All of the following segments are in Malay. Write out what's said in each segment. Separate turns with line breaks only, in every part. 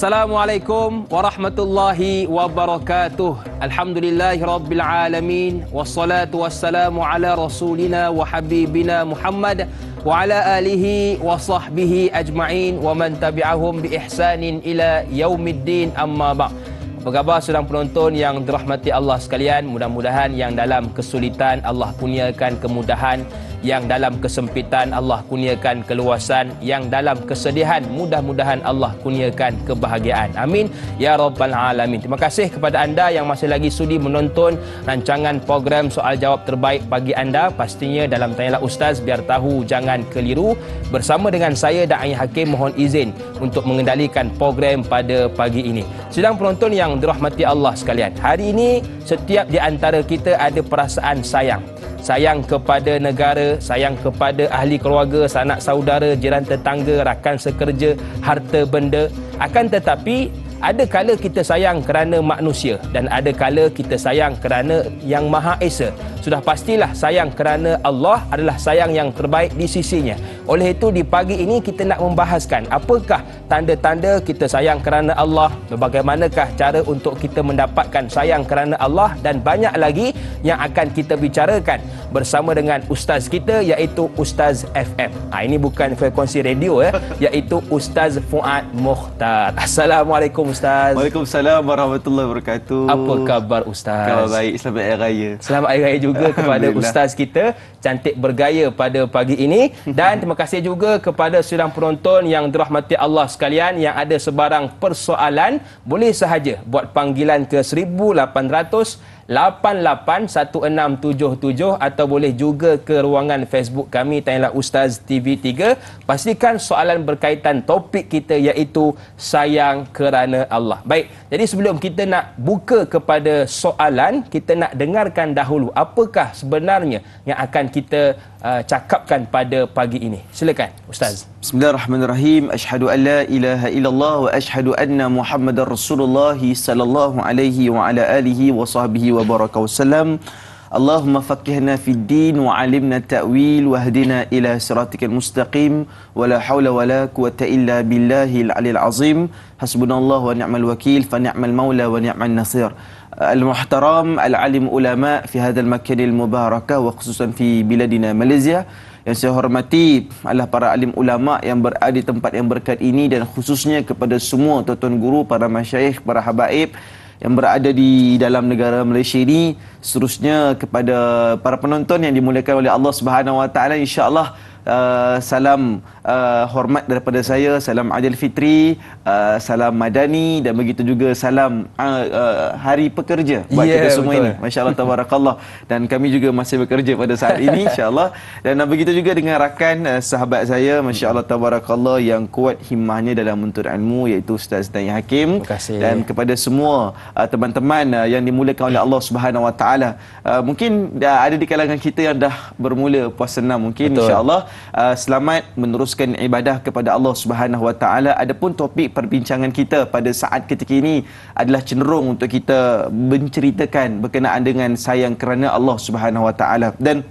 Assalamualaikum warahmatullahi wabarakatuh. Alhamdulillahirabbil alamin wassalatu wassalamu ala rasulina wa habibina Muhammad wa ala alihi wa sahbihi ajma'in wa man tabi'ahum bi ihsanin ila yaumiddin amma ba'd. Apa khabar sedang penonton yang dirahmati Allah sekalian? Mudah-mudahan yang dalam kesulitan Allah kurniakan kemudahan yang dalam kesempitan Allah kurniakan keluasan yang dalam kesedihan mudah-mudahan Allah kurniakan kebahagiaan amin ya rabbal alamin terima kasih kepada anda yang masih lagi sudi menonton rancangan program soal jawab terbaik bagi anda pastinya dalam tanyalah ustaz biar tahu jangan keliru bersama dengan saya dan ayah hakim mohon izin untuk mengendalikan program pada pagi ini sedang penonton yang dirahmati Allah sekalian hari ini setiap di antara kita ada perasaan sayang sayang kepada negara, sayang kepada ahli keluarga, sanak saudara, jiran tetangga, rakan sekerja, harta benda. Akan tetapi ada kala kita sayang kerana manusia dan ada kala kita sayang kerana Yang Maha Esa. Sudah pastilah sayang kerana Allah adalah sayang yang terbaik di sisinya. Oleh itu di pagi ini kita nak membahaskan apakah tanda-tanda kita sayang kerana Allah, bagaimanakah cara untuk kita mendapatkan sayang kerana Allah dan banyak lagi yang akan kita bicarakan bersama dengan ustaz kita iaitu Ustaz FM. Ha, ini bukan frekuensi radio ya, iaitu Ustaz Fuad Mukhtar. Assalamualaikum Ustaz. Waalaikumsalam warahmatullahi wabarakatuh. Apa khabar Ustaz? Khabar baik. Selamat Hari Raya. Selamat Hari Raya juga kepada Ustaz kita. Cantik bergaya pada pagi ini. Dan terima kasih juga kepada sidang penonton yang dirahmati Allah sekalian. Yang ada sebarang persoalan. Boleh sahaja buat panggilan ke 1800 88177 atau boleh juga ke ruangan Facebook kami tanyalah Ustaz TV3 pastikan soalan berkaitan topik kita iaitu sayang kerana Allah. Baik, jadi sebelum kita nak buka kepada soalan, kita nak dengarkan dahulu apakah sebenarnya yang akan kita uh, cakapkan pada pagi ini. Silakan Ustaz.
بسم الله الرحمن الرحيم أشهد أن لا إله إلا الله وأشهد أن محمد رسول الله صلى الله عليه وعلى آله وصحبه وبارك وسلم اللهم فقهنا في الدين وعلمنا التأويل واهدنا إلى صراطك المستقيم ولا حول ولا قوة إلا بالله العلي العظيم حسبنا الله ونعم الوكيل فنعم المولى ونعم النصير المحترم العلم علماء في هذا المكان المبارك وخصوصا في بلادنا ماليزيا yang saya hormati adalah para alim ulama yang berada di tempat yang berkat ini dan khususnya kepada semua tuan-tuan guru, para masyayikh, para habaib yang berada di dalam negara Malaysia ini seterusnya kepada para penonton yang dimuliakan oleh Allah Subhanahu Wa Taala insya-Allah uh, salam uh, hormat daripada saya salam Adil Fitri, uh, salam Madani dan begitu juga salam uh, uh, hari pekerja buat yeah, kita semua betul. ini. Masya-Allah tabarakallah dan kami juga masih bekerja pada saat ini insya-Allah dan begitu juga dengan rakan uh, sahabat saya masya-Allah tabarakallah yang kuat himahnya dalam menuntut ilmu iaitu Ustaz Zain Hakim Terima kasih. dan kepada semua uh, teman-teman uh, yang dimulakan oleh Allah Subhanahu Wa Uh, mungkin uh, ada di kalangan kita yang dah bermula puasa 6 mungkin insya-Allah uh, selamat meneruskan meneruskan ibadah kepada Allah Subhanahu Wa Taala. Adapun topik perbincangan kita pada saat ketika ini adalah cenderung untuk kita menceritakan berkenaan dengan sayang kerana Allah Subhanahu Wa Taala. Dan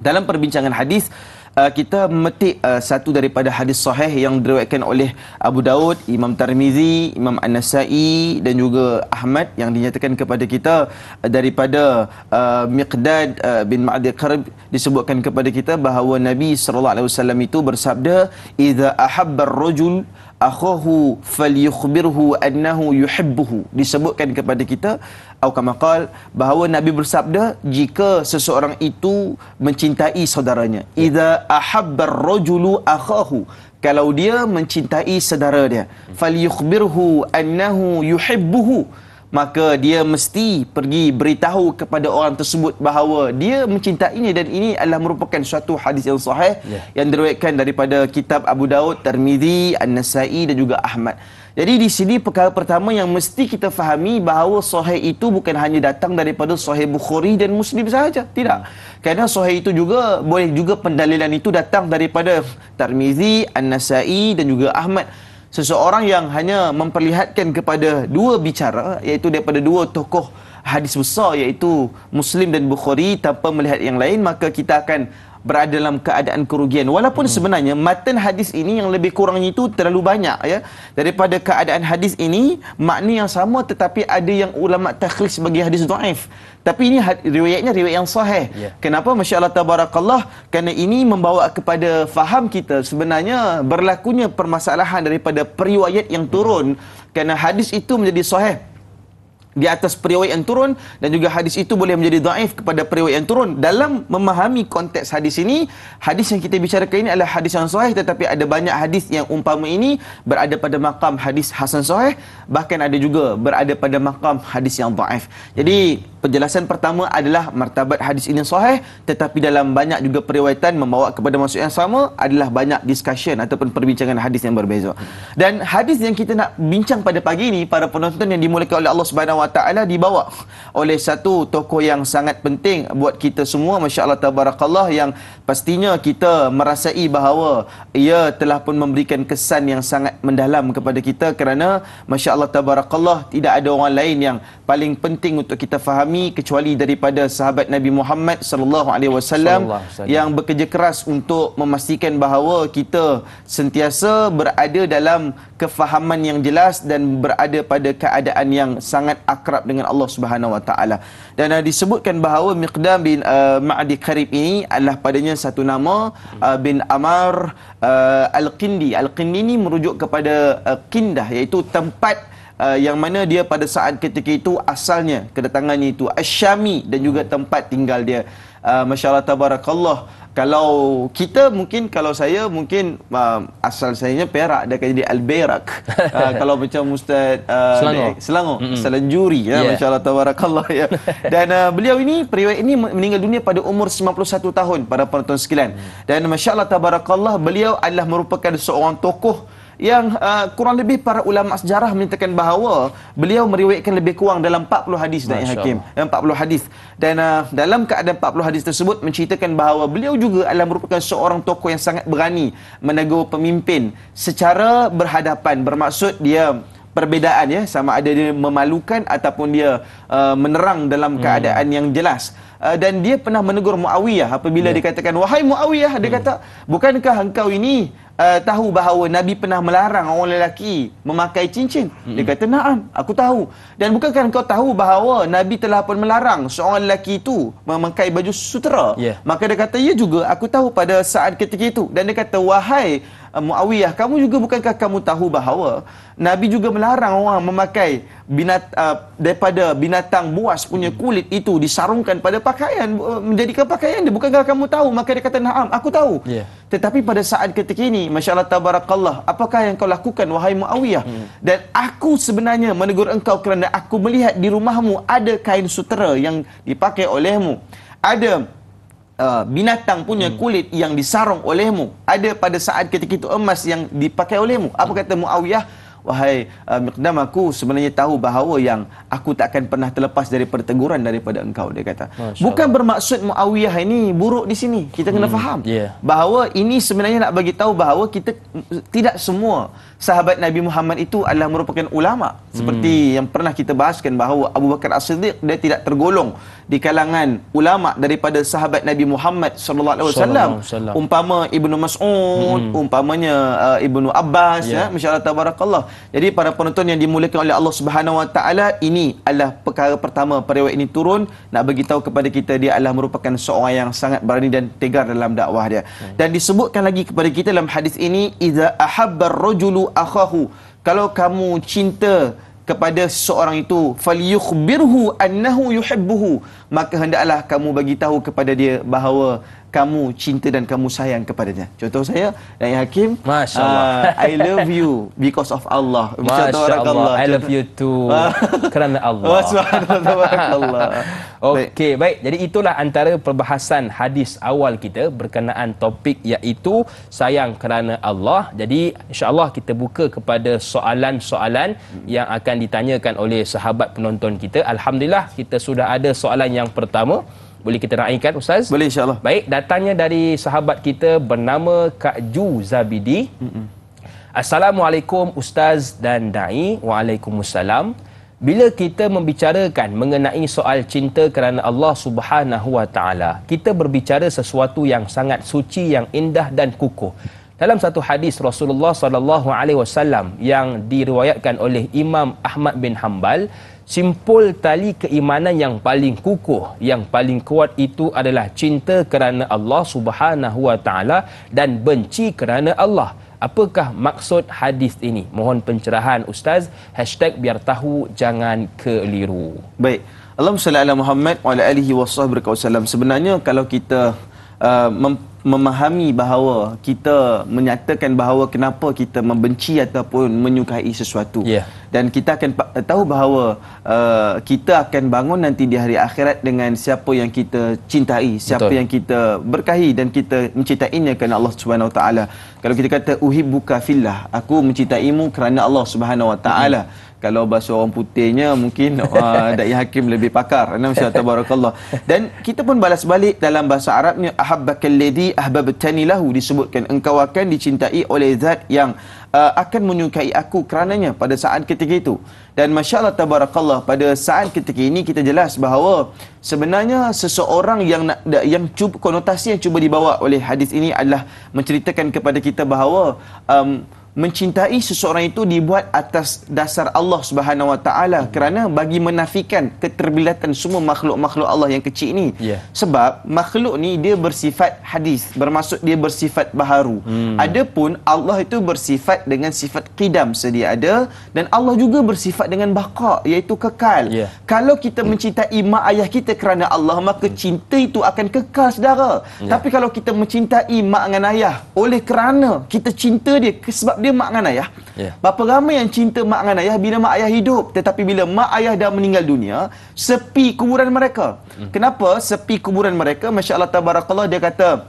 dalam perbincangan hadis uh, kita memetik uh, satu daripada hadis sahih yang diriwayatkan oleh Abu Daud, Imam Tirmizi, Imam An-Nasa'i dan juga Ahmad yang dinyatakan kepada kita uh, daripada uh, Miqdad uh, bin Ma'di Qarib disebutkan kepada kita bahawa Nabi sallallahu alaihi wasallam itu bersabda idza ahabba ar-rajul akhahu falyukhbirhu annahu yuhibbuhu disebutkan kepada kita atau kamaqal bahawa nabi bersabda jika seseorang itu mencintai saudaranya yeah. idza ahabbar rajulu akhahu kalau dia mencintai saudara dia hmm. falyukhbirhu annahu yuhibbuhu maka dia mesti pergi beritahu kepada orang tersebut bahawa dia mencintainya dan ini adalah merupakan suatu hadis yang sahih yeah. yang diriwayatkan daripada kitab Abu Daud, Tirmizi, An-Nasa'i dan juga Ahmad. Jadi di sini perkara pertama yang mesti kita fahami bahawa sahih itu bukan hanya datang daripada sahih Bukhari dan Muslim sahaja. Tidak. Kerana sahih itu juga boleh juga pendalilan itu datang daripada Tirmizi, An-Nasa'i dan juga Ahmad seseorang yang hanya memperlihatkan kepada dua bicara iaitu daripada dua tokoh hadis besar iaitu Muslim dan Bukhari tanpa melihat yang lain maka kita akan berada dalam keadaan kerugian walaupun hmm. sebenarnya matan hadis ini yang lebih kurangnya itu terlalu banyak ya daripada keadaan hadis ini makna yang sama tetapi ada yang ulama takhris bagi hadis dhaif tapi ini riwayatnya riwayat yang sahih yeah. kenapa masyaallah tabarakallah kerana ini membawa kepada faham kita sebenarnya berlakunya permasalahan daripada periwayat yang turun hmm. kerana hadis itu menjadi sahih di atas periwayat yang turun dan juga hadis itu boleh menjadi daif kepada periwayat yang turun dalam memahami konteks hadis ini hadis yang kita bicarakan ini adalah hadis yang sahih tetapi ada banyak hadis yang umpama ini berada pada makam hadis hasan sahih bahkan ada juga berada pada makam hadis yang daif jadi penjelasan pertama adalah martabat hadis ini sahih tetapi dalam banyak juga periwayatan membawa kepada maksud yang sama adalah banyak discussion ataupun perbincangan hadis yang berbeza. Dan hadis yang kita nak bincang pada pagi ini para penonton yang dimulakan oleh Allah Subhanahu Wa Taala dibawa oleh satu tokoh yang sangat penting buat kita semua masya-Allah tabarakallah yang pastinya kita merasai bahawa ia telah pun memberikan kesan yang sangat mendalam kepada kita kerana masya-Allah tabarakallah tidak ada orang lain yang paling penting untuk kita fahami kami kecuali daripada sahabat Nabi Muhammad sallallahu alaihi wasallam yang bekerja keras untuk memastikan bahawa kita sentiasa berada dalam kefahaman yang jelas dan berada pada keadaan yang sangat akrab dengan Allah Subhanahu wa taala. Dan uh, disebutkan bahawa Miqdam bin uh, Ma'di Karib ini adalah padanya satu nama uh, bin Amar uh, Al-Qindi. Al-Qindi ini merujuk kepada uh, Qindah iaitu tempat uh, yang mana dia pada saat ketika itu asalnya kedatangannya itu Asyami dan juga hmm. tempat tinggal dia uh, masyaallah tabarakallah kalau kita mungkin kalau saya mungkin uh, asal saya Perak dia akan jadi Al-Bairak uh, kalau macam ustaz uh, Selangor di, Selangor mm-hmm. Selanjuri ya yeah. masyaallah tabarakallah ya dan uh, beliau ini periwayat ini meninggal dunia pada umur 91 tahun pada penonton sekalian mm. dan masyaallah tabarakallah beliau adalah merupakan seorang tokoh yang uh, kurang lebih para ulama sejarah menyatakan bahawa beliau meriwayatkan lebih kurang dalam 40 hadis dari Hakim dalam 40 hadis dan uh, dalam keadaan 40 hadis tersebut menceritakan bahawa beliau juga adalah merupakan seorang tokoh yang sangat berani menegur pemimpin secara berhadapan bermaksud dia perbezaan ya sama ada dia memalukan ataupun dia uh, menerang dalam hmm. keadaan hmm. yang jelas uh, dan dia pernah menegur Muawiyah apabila yeah. dikatakan wahai Muawiyah dia yeah. Hmm. kata bukankah engkau ini uh, tahu bahawa Nabi pernah melarang orang lelaki memakai cincin? Hmm. Dia kata, naam, aku tahu. Dan bukankah kau tahu bahawa Nabi telah pun melarang seorang lelaki itu memakai baju sutera? Yeah. Maka dia kata, ya juga, aku tahu pada saat ketika itu. Dan dia kata, wahai uh, Muawiyah, kamu juga bukankah kamu tahu bahawa Nabi juga melarang orang memakai binat, uh, daripada binatang buas punya hmm. kulit itu disarungkan pada pakaian, menjadikan pakaian dia. Bukankah kamu tahu? Maka dia kata, naam, aku tahu. Yeah. Tetapi pada saat ketika ini, Masya Allah Tabarakallah Apakah yang kau lakukan Wahai Muawiyah hmm. Dan aku sebenarnya Menegur engkau Kerana aku melihat Di rumahmu Ada kain sutera Yang dipakai olehmu Ada uh, Binatang punya hmm. kulit Yang disarung olehmu Ada pada saat ketika itu Emas yang dipakai olehmu Apa kata Muawiyah wahai uh, miqdam aku sebenarnya tahu bahawa yang aku tak akan pernah terlepas dari perteguran daripada engkau dia kata Masya bukan Allah. bermaksud muawiyah ini buruk di sini kita kena hmm. faham yeah. bahawa ini sebenarnya nak bagi tahu bahawa kita tidak semua sahabat Nabi Muhammad itu adalah merupakan ulama seperti hmm. yang pernah kita bahaskan bahawa Abu Bakar As-Siddiq dia tidak tergolong di kalangan ulama daripada sahabat Nabi Muhammad sallallahu alaihi wasallam umpama Ibnu Mas'ud hmm. umpamanya uh, Ibnu Abbas yeah. ya masyaallah tabarakallah jadi para penonton yang dimuliakan oleh Allah Subhanahu wa taala ini adalah perkara pertama periwayat ini turun nak bagi tahu kepada kita dia adalah merupakan seorang yang sangat berani dan tegar dalam dakwah dia hmm. dan disebutkan lagi kepada kita dalam hadis ini iza ahabbar rajulu akhahu kalau kamu cinta kepada seseorang itu falyukhbirhu annahu yuhibbuhu maka hendaklah kamu bagi tahu kepada dia bahawa kamu cinta dan kamu sayang kepadanya. Contoh saya, Nabi Hakim, uh, I love you because of Allah. Masya-Allah. I love you
too kerana Allah. Masya-Allah. Okey, baik. Jadi itulah antara perbahasan hadis awal kita berkenaan topik iaitu sayang kerana Allah. Jadi insya-Allah kita buka kepada soalan-soalan yang akan ditanyakan oleh sahabat penonton kita. Alhamdulillah kita sudah ada soalan yang pertama. Boleh kita raikan Ustaz? Boleh insyaAllah. Baik, datangnya dari sahabat kita bernama Kak Ju Zabidi. Mm-mm. Assalamualaikum Ustaz dan Da'i. Waalaikumsalam. Bila kita membicarakan mengenai soal cinta kerana Allah Subhanahu kita berbicara sesuatu yang sangat suci, yang indah dan kukuh. Dalam satu hadis Rasulullah Sallallahu Alaihi Wasallam yang diriwayatkan oleh Imam Ahmad bin Hanbal, simpul tali keimanan yang paling kukuh yang paling kuat itu adalah cinta kerana Allah Subhanahu wa taala dan benci kerana Allah apakah maksud hadis ini mohon pencerahan ustaz Hashtag #biar tahu jangan keliru baik Allahumma salli ala Muhammad wa ala alihi wasallam
sebenarnya kalau kita uh, mem- memahami bahawa kita menyatakan bahawa kenapa kita membenci ataupun menyukai sesuatu yeah. dan kita akan tahu bahawa uh, kita akan bangun nanti di hari akhirat dengan siapa yang kita cintai siapa Betul. yang kita berkahi dan kita mencintainya kerana Allah Subhanahu Wa Taala kalau kita kata uhibbuka fillah aku mencintaimu kerana Allah Subhanahu Wa Taala mm-hmm kalau bahasa orang putihnya mungkin uh, dai hakim lebih pakar ana masya Allah tabarakallah dan kita pun balas balik dalam bahasa Arabnya ahabbakal ladhi ahbabtani lahu disebutkan engkau akan dicintai oleh zat yang uh, akan menyukai aku kerananya pada saat ketika itu dan masya Allah tabarakallah pada saat ketika ini kita jelas bahawa sebenarnya seseorang yang nak, yang cuba, konotasi yang cuba dibawa oleh hadis ini adalah menceritakan kepada kita bahawa um, mencintai seseorang itu dibuat atas dasar Allah Subhanahu Wa Taala kerana bagi menafikan keterbilatan semua makhluk-makhluk Allah yang kecil ni yeah. sebab makhluk ni dia bersifat hadis bermaksud dia bersifat baharu hmm. adapun Allah itu bersifat dengan sifat qidam sedia ada dan Allah juga bersifat dengan baqa iaitu kekal yeah. kalau kita mencintai mak ayah kita kerana Allah maka cinta itu akan kekal saudara yeah. tapi kalau kita mencintai mak dengan ayah oleh kerana kita cinta dia sebab dia mak dengan ayah. Yeah. Berapa ramai yang cinta mak dengan ayah bila mak ayah hidup. Tetapi bila mak ayah dah meninggal dunia, sepi kuburan mereka. Mm. Kenapa sepi kuburan mereka? Masya Allah, Tabarakallah, dia kata,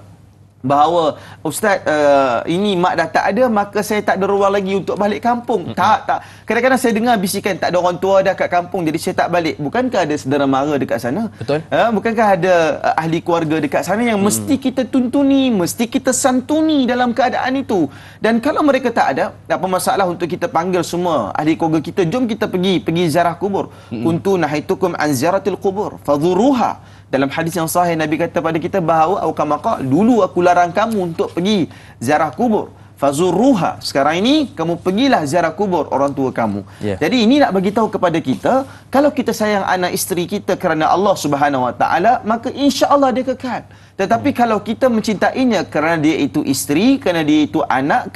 bahawa ustaz uh, ini mak dah tak ada maka saya tak ada ruang lagi untuk balik kampung mm-hmm. tak tak kadang-kadang saya dengar bisikan tak ada orang tua dah kat kampung jadi saya tak balik bukankah ada saudara mara dekat sana betul uh, bukankah ada uh, ahli keluarga dekat sana yang mm. mesti kita tuntuni mesti kita santuni dalam keadaan itu dan kalau mereka tak ada apa masalah untuk kita panggil semua ahli keluarga kita jom kita pergi pergi ziarah kubur mm-hmm. kuntu nahaitukum an ziaratil kubur fadhuruha dalam hadis yang sahih Nabi kata pada kita bahawa aku Aukamaka dulu aku larang kamu untuk pergi ziarah kubur. Fazurruha. Sekarang ini kamu pergilah ziarah kubur orang tua kamu. Yeah. Jadi ini nak bagi tahu kepada kita kalau kita sayang anak isteri kita kerana Allah Subhanahu Wa Taala maka insya-Allah dia kekal. Tetapi hmm. kalau kita mencintainya kerana dia itu isteri, kerana dia itu anak,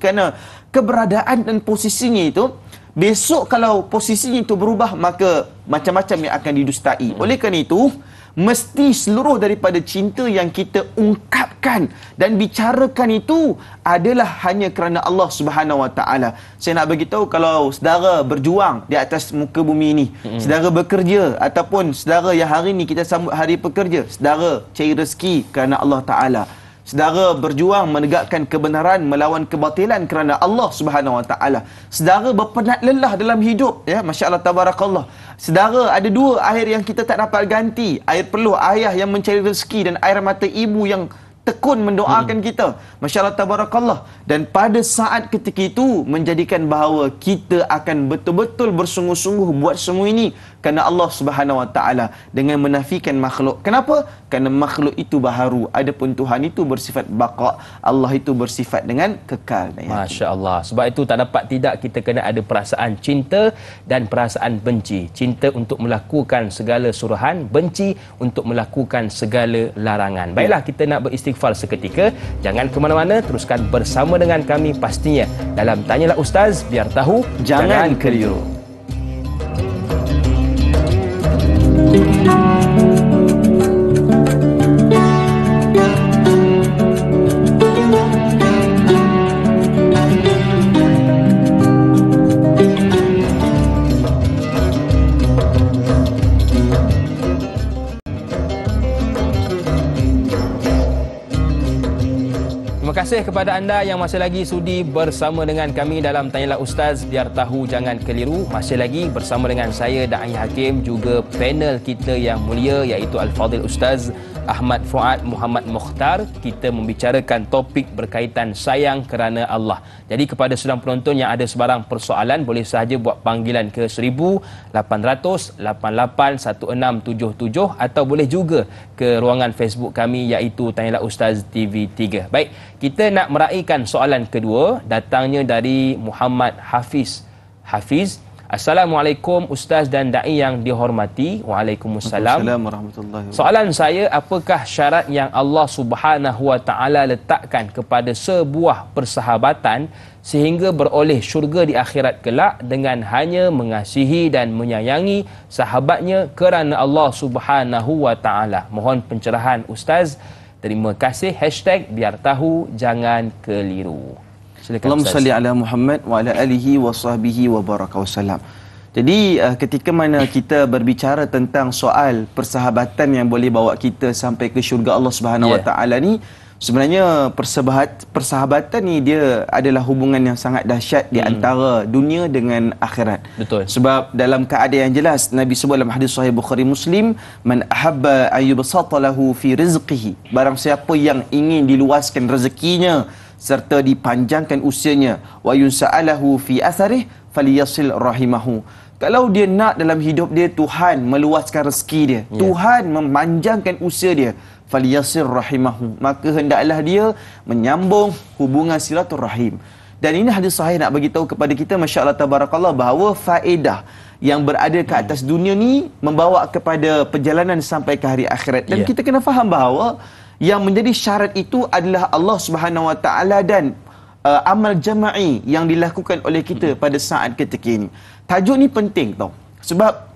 kerana keberadaan dan posisinya itu besok kalau posisinya itu berubah maka macam-macam yang akan didustai. Hmm. Oleh kerana itu mesti seluruh daripada cinta yang kita ungkapkan dan bicarakan itu adalah hanya kerana Allah Subhanahu Wa Taala. Saya nak bagi tahu kalau saudara berjuang di atas muka bumi ini, hmm. saudara bekerja ataupun saudara yang hari ini kita sambut hari pekerja, saudara cari rezeki kerana Allah Taala. Sedara berjuang menegakkan kebenaran melawan kebatilan kerana Allah Subhanahu Wa Taala. Sedara berpenat lelah dalam hidup ya, masya-Allah tabarakallah. Sedara ada dua air yang kita tak dapat ganti, air peluh ayah yang mencari rezeki dan air mata ibu yang tekun mendoakan hmm. kita. Masya-Allah tabarakallah. Dan pada saat ketika itu menjadikan bahawa kita akan betul-betul bersungguh-sungguh buat semua ini kerana Allah Subhanahu Wa Taala dengan menafikan makhluk. Kenapa? Kerana makhluk itu baharu. Adapun Tuhan itu bersifat baqa. Allah itu bersifat
dengan kekal. Masya-Allah. Sebab itu tak dapat tidak kita kena ada perasaan cinta dan perasaan benci. Cinta untuk melakukan segala suruhan, benci untuk melakukan segala larangan. Baiklah kita nak beristighfar seketika. Jangan ke mana-mana, teruskan bersama dengan kami pastinya dalam tanyalah ustaz biar tahu jangan, jangan keliru. keliru. kasih kepada anda yang masih lagi sudi bersama dengan kami dalam Tanyalah Ustaz Biar Tahu Jangan Keliru. Masih lagi bersama dengan saya, Da'i Hakim, juga panel kita yang mulia iaitu Al-Fadhil Ustaz Ahmad Fuad Muhammad Mukhtar kita membicarakan topik berkaitan sayang kerana Allah. Jadi kepada sedang penonton yang ada sebarang persoalan boleh sahaja buat panggilan ke 1800881677 atau boleh juga ke ruangan Facebook kami iaitu Tanyalah Ustaz TV3. Baik, kita nak meraihkan soalan kedua datangnya dari Muhammad Hafiz. Hafiz Assalamualaikum Ustaz dan Da'i yang dihormati Waalaikumsalam Soalan saya apakah syarat yang Allah SWT letakkan kepada sebuah persahabatan Sehingga beroleh syurga di akhirat kelak dengan hanya mengasihi dan menyayangi sahabatnya kerana Allah SWT Mohon pencerahan Ustaz Terima kasih Hashtag jangan keliru Allahumma salli
ala Muhammad wa ala alihi wa sahbihi wa baraka salam. Jadi uh, ketika mana kita berbicara tentang soal persahabatan yang boleh bawa kita sampai ke syurga Allah Subhanahu yeah. wa ya. taala ni sebenarnya persahabat, persahabatan ni dia adalah hubungan yang sangat dahsyat di hmm. antara dunia dengan akhirat. Betul. Sebab dalam keadaan yang jelas Nabi sebut dalam hadis sahih Bukhari Muslim man ahabba ayyubsata lahu fi rizqihi barang siapa yang ingin diluaskan rezekinya serta dipanjangkan usianya wa yunsa'alahu fi asarih falyasil rahimahu kalau dia nak dalam hidup dia Tuhan meluaskan rezeki dia yeah. Tuhan memanjangkan usia dia falyasil rahimahu maka hendaklah dia menyambung hubungan silaturahim dan ini hadis sahih nak bagi tahu kepada kita masya-Allah tabarakallah bahawa faedah yang berada ke atas dunia ni membawa kepada perjalanan sampai ke hari akhirat dan yeah. kita kena faham bahawa yang menjadi syarat itu adalah Allah Subhanahu Wa Taala dan uh, amal jama'i yang dilakukan oleh kita hmm. pada saat ketika ini. Tajuk ni penting tau. Sebab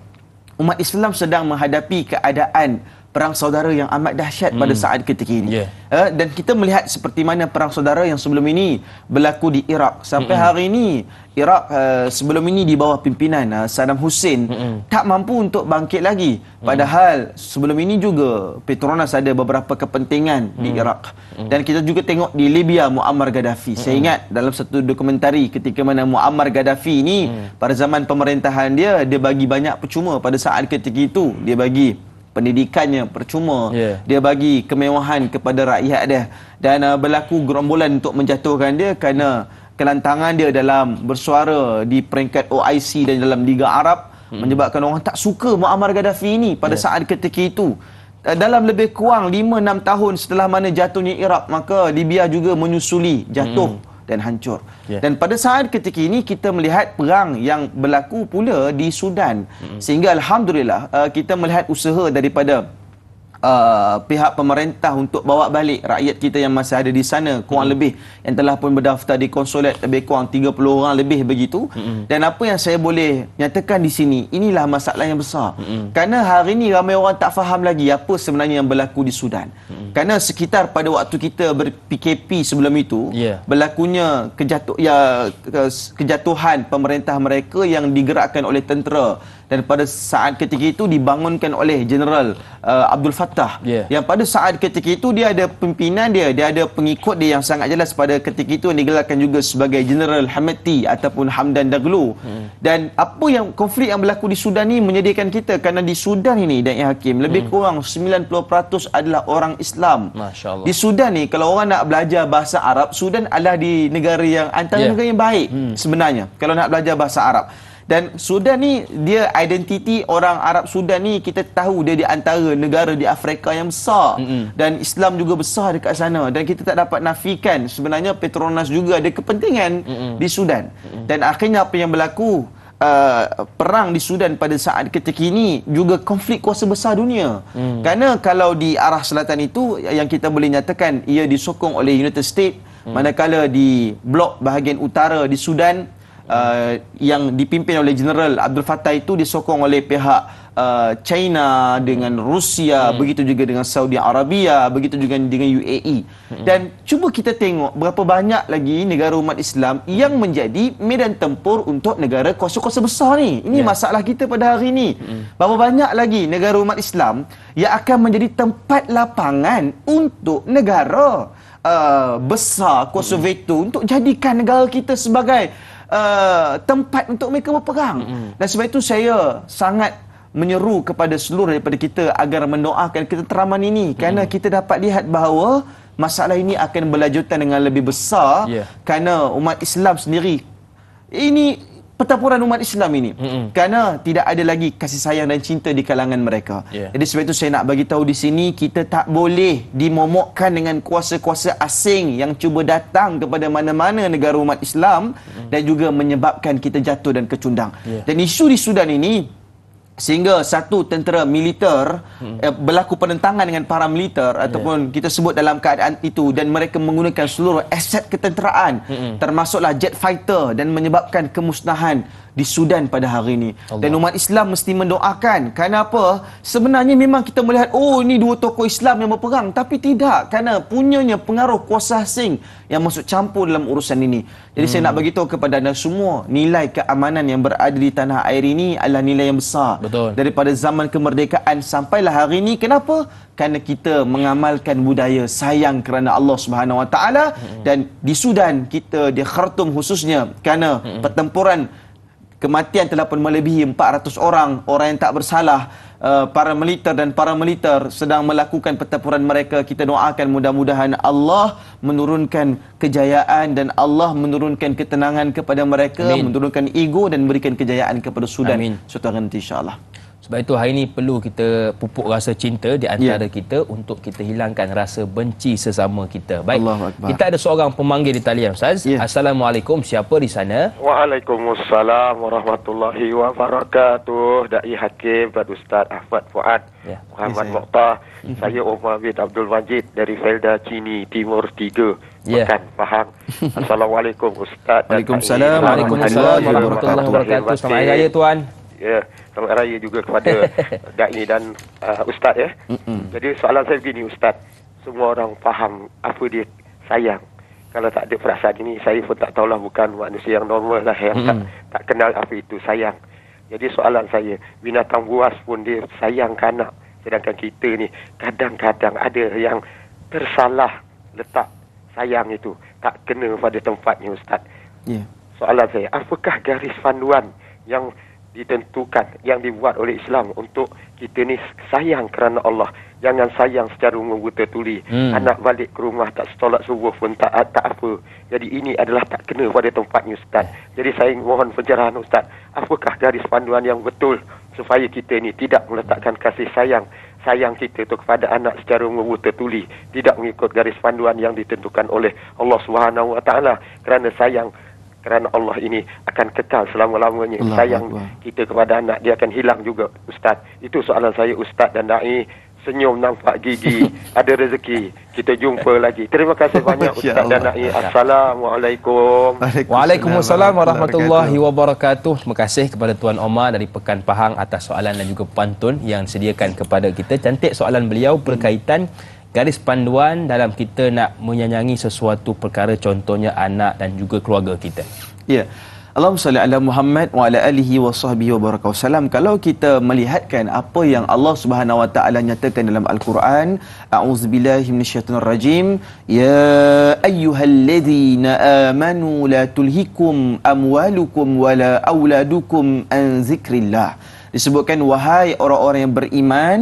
umat Islam sedang menghadapi keadaan perang saudara yang amat dahsyat pada hmm. saat ketika ini. Yeah. Eh, dan kita melihat seperti mana perang saudara yang sebelum ini berlaku di Iraq. Sampai mm -hmm. hari ini, Iraq uh, sebelum ini di bawah pimpinan uh, Saddam Hussein mm -hmm. tak mampu untuk bangkit lagi. Padahal mm -hmm. sebelum ini juga Petronas ada beberapa kepentingan mm -hmm. di Iraq. Mm -hmm. Dan kita juga tengok di Libya Muammar Gaddafi. Mm -hmm. Saya ingat dalam satu dokumentari ketika mana Muammar Gaddafi ini mm -hmm. pada zaman pemerintahan dia, dia bagi banyak percuma pada saat ketika itu. Dia bagi pendidikannya percuma yeah. dia bagi kemewahan kepada rakyat dia dan uh, berlaku gerombolan untuk menjatuhkan dia kerana kelantangan dia dalam bersuara di peringkat OIC dan dalam Liga Arab hmm. menyebabkan orang tak suka Muammar Gaddafi ini pada yeah. saat ketika itu uh, dalam lebih kurang 5 6 tahun setelah mana jatuhnya Iraq maka Libya juga menyusuli jatuh hmm dan hancur. Yeah. Dan pada saat ketika ini kita melihat perang yang berlaku pula di Sudan. Mm -hmm. Sehingga alhamdulillah uh, kita melihat usaha daripada uh, pihak pemerintah untuk bawa balik rakyat kita yang masih ada di sana kurang mm-hmm. lebih yang telah pun berdaftar di konsulat lebih kurang 30 orang lebih begitu mm-hmm. dan apa yang saya boleh nyatakan di sini inilah masalah yang besar mm-hmm. kerana hari ini ramai orang tak faham lagi apa sebenarnya yang berlaku di Sudan mm-hmm. kerana sekitar pada waktu kita ber PKP sebelum itu yeah. berlakunya kejatuh ya kejatuhan pemerintah mereka yang digerakkan oleh tentera dan pada saat ketika itu dibangunkan oleh jeneral uh, Abdul Fattah yeah. yang pada saat ketika itu dia ada pimpinan dia dia ada pengikut dia yang sangat jelas pada ketika itu digelarkan juga sebagai jeneral Hamati ataupun Hamdan Daglu hmm. dan apa yang konflik yang berlaku di Sudan ini menyedihkan kita kerana di Sudan ini dan yang hakim lebih hmm. kurang 90% adalah orang Islam masyaallah di Sudan ni kalau orang nak belajar bahasa Arab Sudan adalah di negara yang antara yeah. negara yang baik hmm. sebenarnya kalau nak belajar bahasa Arab dan Sudan ni dia identiti orang Arab Sudan ni kita tahu dia di antara negara di Afrika yang besar mm -hmm. dan Islam juga besar dekat sana dan kita tak dapat nafikan sebenarnya Petronas juga ada kepentingan mm -hmm. di Sudan. Mm -hmm. Dan akhirnya apa yang berlaku Uh, perang di Sudan pada saat ketika ini juga konflik kuasa besar dunia hmm. kerana kalau di arah selatan itu yang kita boleh nyatakan ia disokong oleh United States hmm. manakala di blok bahagian utara di Sudan uh, yang dipimpin oleh General Abdul Fattah itu disokong oleh pihak uh, China dengan Rusia, hmm. begitu juga dengan Saudi Arabia, begitu juga dengan UAE. Hmm. Dan cuba kita tengok berapa banyak lagi negara umat Islam yang hmm. menjadi medan tempur untuk negara kuasa-kuasa besar ni. Ini yeah. masalah kita pada hari ini. Hmm. Berapa banyak lagi negara umat Islam yang akan menjadi tempat lapangan untuk negara Uh, besar Kosovo hmm. itu hmm. untuk jadikan negara kita sebagai Uh, tempat untuk mereka berperang. Mm-hmm. Dan sebab itu saya sangat menyeru kepada seluruh daripada kita agar mendoakan kita teraman ini mm-hmm. kerana kita dapat lihat bahawa masalah ini akan berlanjutan dengan lebih besar yeah. kerana umat Islam sendiri ini pertempuran umat Islam ini mm-hmm. kerana tidak ada lagi kasih sayang dan cinta di kalangan mereka. Yeah. Jadi sebab itu saya nak bagi tahu di sini kita tak boleh dimomokkan dengan kuasa-kuasa asing yang cuba datang kepada mana-mana negara umat Islam mm-hmm. dan juga menyebabkan kita jatuh dan kecundang. Yeah. Dan isu di Sudan ini sehingga satu tentera militer hmm. eh, berlaku penentangan dengan para militer ya. ataupun kita sebut dalam keadaan itu dan mereka menggunakan seluruh aset ketenteraan hmm. termasuklah jet fighter dan menyebabkan kemusnahan di Sudan pada hari ini. Allah. Dan umat Islam mesti mendoakan. Kenapa? Sebenarnya memang kita melihat, oh ini dua tokoh Islam yang berperang. Tapi tidak. Kerana punyanya pengaruh kuasa asing yang masuk campur dalam urusan ini. Jadi hmm. saya nak beritahu kepada anda semua, nilai keamanan yang berada di tanah air ini adalah nilai yang besar. Betul. Daripada zaman kemerdekaan sampailah hari ini. Kenapa? Kerana kita mengamalkan budaya sayang kerana Allah SWT. Hmm. Dan di Sudan, kita di Khartoum khususnya. Kerana hmm. pertempuran kematian telah pun melebihi 400 orang orang yang tak bersalah Uh, para militer dan para militer sedang melakukan pertempuran mereka kita doakan mudah-mudahan Allah menurunkan kejayaan dan Allah menurunkan ketenangan kepada mereka Amin. menurunkan ego dan berikan kejayaan kepada Sudan suatu nanti
insyaallah sebab itu hari ini perlu kita pupuk rasa cinta di antara yeah. kita untuk kita hilangkan rasa benci sesama kita. Baik. Kita ada seorang pemanggil di talian Ustaz. Yeah. Assalamualaikum. Siapa di sana?
Waalaikumsalam warahmatullahi wabarakatuh. Dai Hakim Fad Ustaz Ahmad Fuad yeah. Muhammad yes, ya. Mokhtar. Mhm. saya Umar bin Abdul Majid dari Felda Cini Timur 3. Yeah. Makan, faham Assalamualaikum Ustaz Waalaikumsalam Waalaikumsalam Waalaikumsalam Waalaikumsalam Waalaikumsalam Waalaikumsalam Waalaikumsalam tuan ya, selamat raya juga kepada dai dan uh, ustaz ya. Mm-mm. Jadi soalan saya begini ustaz. Semua orang faham apa dia sayang. Kalau tak ada perasaan ini saya pun tak tahulah bukan manusia yang normal lah yang tak, tak kenal apa itu sayang. Jadi soalan saya, binatang buas pun dia sayang kanak. Sedangkan kita ni kadang-kadang ada yang tersalah letak sayang itu. Tak kena pada tempatnya Ustaz. Yeah. Soalan saya, apakah garis panduan yang ditentukan yang dibuat oleh Islam untuk kita ni sayang kerana Allah jangan sayang secara buta tuli hmm. anak balik ke rumah tak setolak subuh pun tak tak apa jadi ini adalah tak kena pada tempatnya ustaz jadi saya mohon pencerahan ustaz apakah garis panduan yang betul supaya kita ini tidak meletakkan kasih sayang sayang kita itu kepada anak secara buta tuli tidak mengikut garis panduan yang ditentukan oleh Allah Subhanahu wa taala kerana sayang kerana Allah ini akan kekal selama-lamanya. Sayang Allah. kita kepada anak, dia akan hilang juga, Ustaz. Itu soalan saya, Ustaz dan Da'i. Senyum nampak gigi, ada rezeki. Kita jumpa lagi. Terima kasih banyak, Ustaz dan Da'i. Assalamualaikum. Waalaikumsalam warahmatullahi
wabarakatuh. Terima kasih kepada Tuan Omar dari Pekan Pahang atas soalan dan juga pantun yang sediakan kepada kita. Cantik soalan beliau berkaitan hmm garis panduan dalam kita nak menyanyangi sesuatu perkara contohnya anak dan juga keluarga kita.
Ya. Allahumma salli ala Muhammad wa ala alihi wa sahbihi wa barakatuh salam. Kalau kita melihatkan apa yang Allah Subhanahu wa taala nyatakan dalam Al-Quran, a'udzubillahi minasyaitonir rajim, ya ayyuhalladzina amanu la tulhikum amwalukum wala auladukum an zikrillah. Disebutkan wahai orang-orang yang beriman,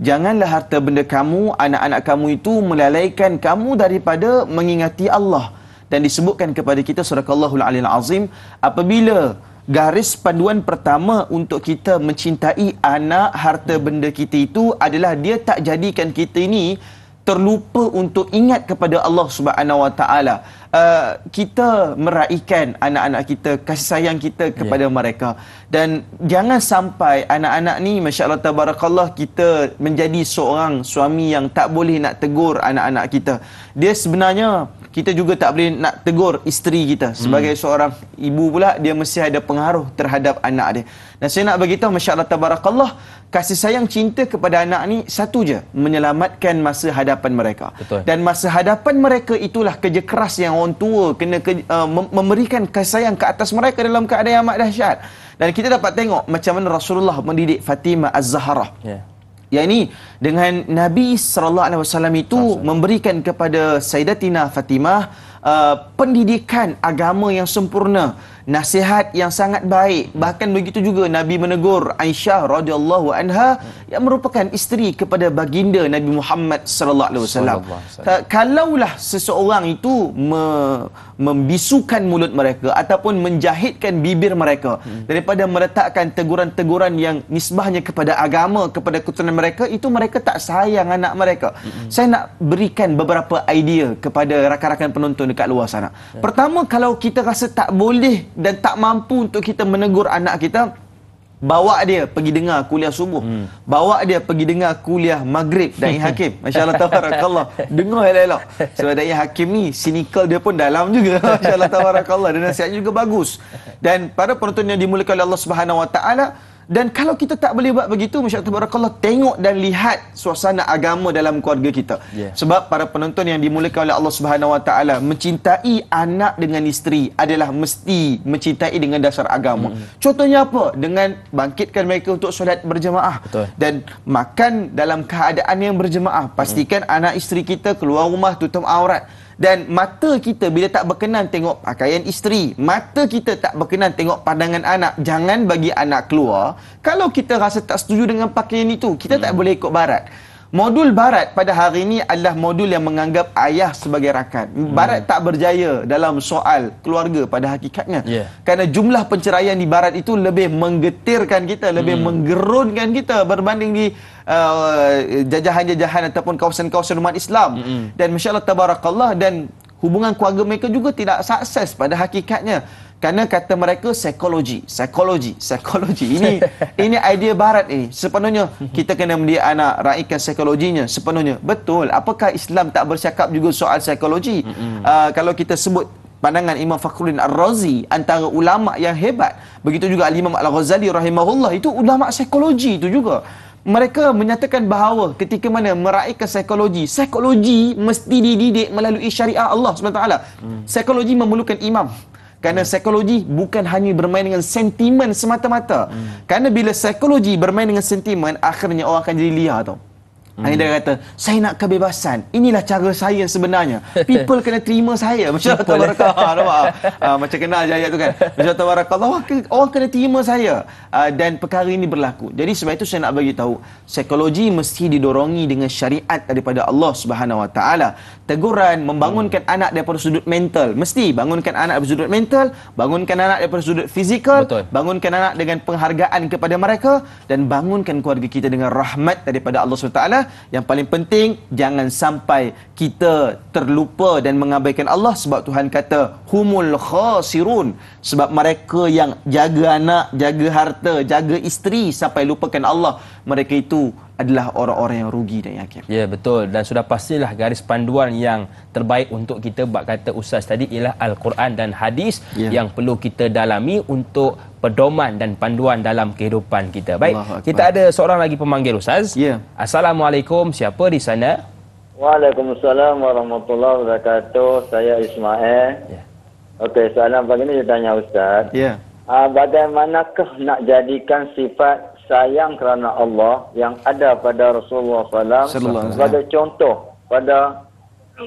janganlah harta benda kamu, anak-anak kamu itu melalaikan kamu daripada mengingati Allah. Dan disebutkan kepada kita surah Allahul Alil Azim, apabila garis panduan pertama untuk kita mencintai anak harta benda kita itu adalah dia tak jadikan kita ini terlupa untuk ingat kepada Allah Subhanahu Wa Taala uh, kita meraihkan anak-anak kita kasih sayang kita kepada yeah. mereka dan jangan sampai anak-anak ni masya-Allah tabarakallah kita menjadi seorang suami yang tak boleh nak tegur anak-anak kita dia sebenarnya kita juga tak boleh nak tegur isteri kita sebagai hmm. seorang ibu pula dia mesti ada pengaruh terhadap anak dia dan saya nak bagi tahu masya-Allah tabarakallah kasih sayang cinta kepada anak ni satu je menyelamatkan masa hadapan mereka Betul. dan masa hadapan mereka itulah kerja keras yang orang tua kena ke, uh, memberikan kasih sayang ke atas mereka dalam keadaan yang amat dahsyat dan kita dapat tengok macam mana Rasulullah mendidik Fatimah Az-Zahra yeah. Ya ini dengan Nabi SAW itu memberikan kepada Sayyidatina Fatimah uh, pendidikan agama yang sempurna nasihat yang sangat baik bahkan begitu juga Nabi menegur Aisyah radhiyallahu anha yang merupakan isteri kepada baginda Nabi Muhammad sallallahu alaihi wasallam kalaulah seseorang itu me membisukan mulut mereka ataupun menjahitkan bibir mereka hmm. daripada meletakkan teguran-teguran yang nisbahnya kepada agama kepada keturunan mereka itu mereka tak sayang anak mereka hmm. saya nak berikan beberapa idea kepada rakan-rakan penonton dekat luar sana hmm. pertama kalau kita rasa tak boleh dan tak mampu untuk kita menegur anak kita bawa dia pergi dengar kuliah subuh hmm. bawa dia pergi dengar kuliah maghrib dan hakim Masya Allah masyaallah tabarakallah dengar elok-elok sebab dai hakim ni sinikal dia pun dalam juga Masya Allah masyaallah tabarakallah dan nasihatnya juga bagus dan para penonton yang dimuliakan oleh Allah Subhanahu wa taala dan kalau kita tak boleh buat begitu, masyarakat barakallah tengok dan lihat suasana agama dalam keluarga kita. Yeah. Sebab para penonton yang dimulakan oleh Allah Subhanahu Wa Taala mencintai anak dengan isteri adalah mesti mencintai dengan dasar agama. Mm. Contohnya apa? Dengan bangkitkan mereka untuk solat berjemaah Betul. dan makan dalam keadaan yang berjemaah. Pastikan mm. anak isteri kita keluar rumah tutup aurat. Dan mata kita bila tak berkenan tengok pakaian isteri, mata kita tak berkenan tengok pandangan anak, jangan bagi anak keluar. Kalau kita rasa tak setuju dengan pakaian itu, kita hmm. tak boleh ikut barat. Modul barat pada hari ini adalah modul yang menganggap ayah sebagai rakan. Barat hmm. tak berjaya dalam soal keluarga pada hakikatnya. Yeah. Kerana jumlah penceraian di barat itu lebih menggetirkan kita, lebih hmm. menggerunkan kita berbanding di uh, jajahan-jajahan uh, ataupun kawasan-kawasan umat Islam. Hmm. Dan masya-Allah tabarakallah dan hubungan keluarga mereka juga tidak sukses pada hakikatnya. Kerana kata mereka psikologi, psikologi, psikologi. Ini ini idea barat ini. Sepenuhnya kita kena mendidik anak raikan psikologinya sepenuhnya. Betul. Apakah Islam tak bercakap juga soal psikologi? Mm-hmm. Uh, kalau kita sebut pandangan Imam Fakhruddin Ar-Razi antara ulama yang hebat, begitu juga Al Imam Al-Ghazali rahimahullah itu ulama psikologi itu juga. Mereka menyatakan bahawa ketika mana meraihkan psikologi, psikologi mesti dididik melalui syariah Allah SWT. Mm. Psikologi memerlukan imam. Kerana psikologi bukan hanya bermain dengan sentimen semata-mata. Hmm. Kerana bila psikologi bermain dengan sentimen, akhirnya orang akan jadi liar tau. Hmm. Dia kata, saya nak kebebasan. Inilah cara saya yang sebenarnya. People kena terima saya. Macam Tuan Barakallah. Ah, macam kenal je ayat tu kan. Macam Tuan Barakallah. Orang kena terima saya. Uh, dan perkara ini berlaku. Jadi sebab itu saya nak bagi tahu Psikologi mesti didorongi dengan syariat daripada Allah SWT teguran, membangunkan hmm. anak daripada sudut mental. Mesti bangunkan anak daripada sudut mental, bangunkan anak daripada sudut fizikal, Betul. bangunkan anak dengan penghargaan kepada mereka dan bangunkan keluarga kita dengan rahmat daripada Allah SWT. Yang paling penting, jangan sampai kita terlupa dan mengabaikan Allah sebab Tuhan kata, humul khasirun. Sebab mereka yang jaga anak, jaga harta, jaga isteri
sampai lupakan Allah. Mereka itu adalah orang-orang yang rugi dan yang akhir. Ya, betul. Dan sudah pastilah garis panduan yang terbaik untuk kita buat kata Ustaz tadi ialah Al-Quran dan Hadis ya. yang perlu kita dalami untuk pedoman dan panduan dalam kehidupan kita. Baik, kita ada seorang lagi pemanggil Ustaz. Ya. Assalamualaikum, siapa di sana?
Waalaikumsalam warahmatullahi wabarakatuh. Saya Ismail. Ya. Okey, soalan pagi ini saya tanya Ustaz. Ya. Ah, bagaimanakah nak jadikan sifat sayang kerana Allah yang ada pada Rasulullah SAW sebagai contoh pada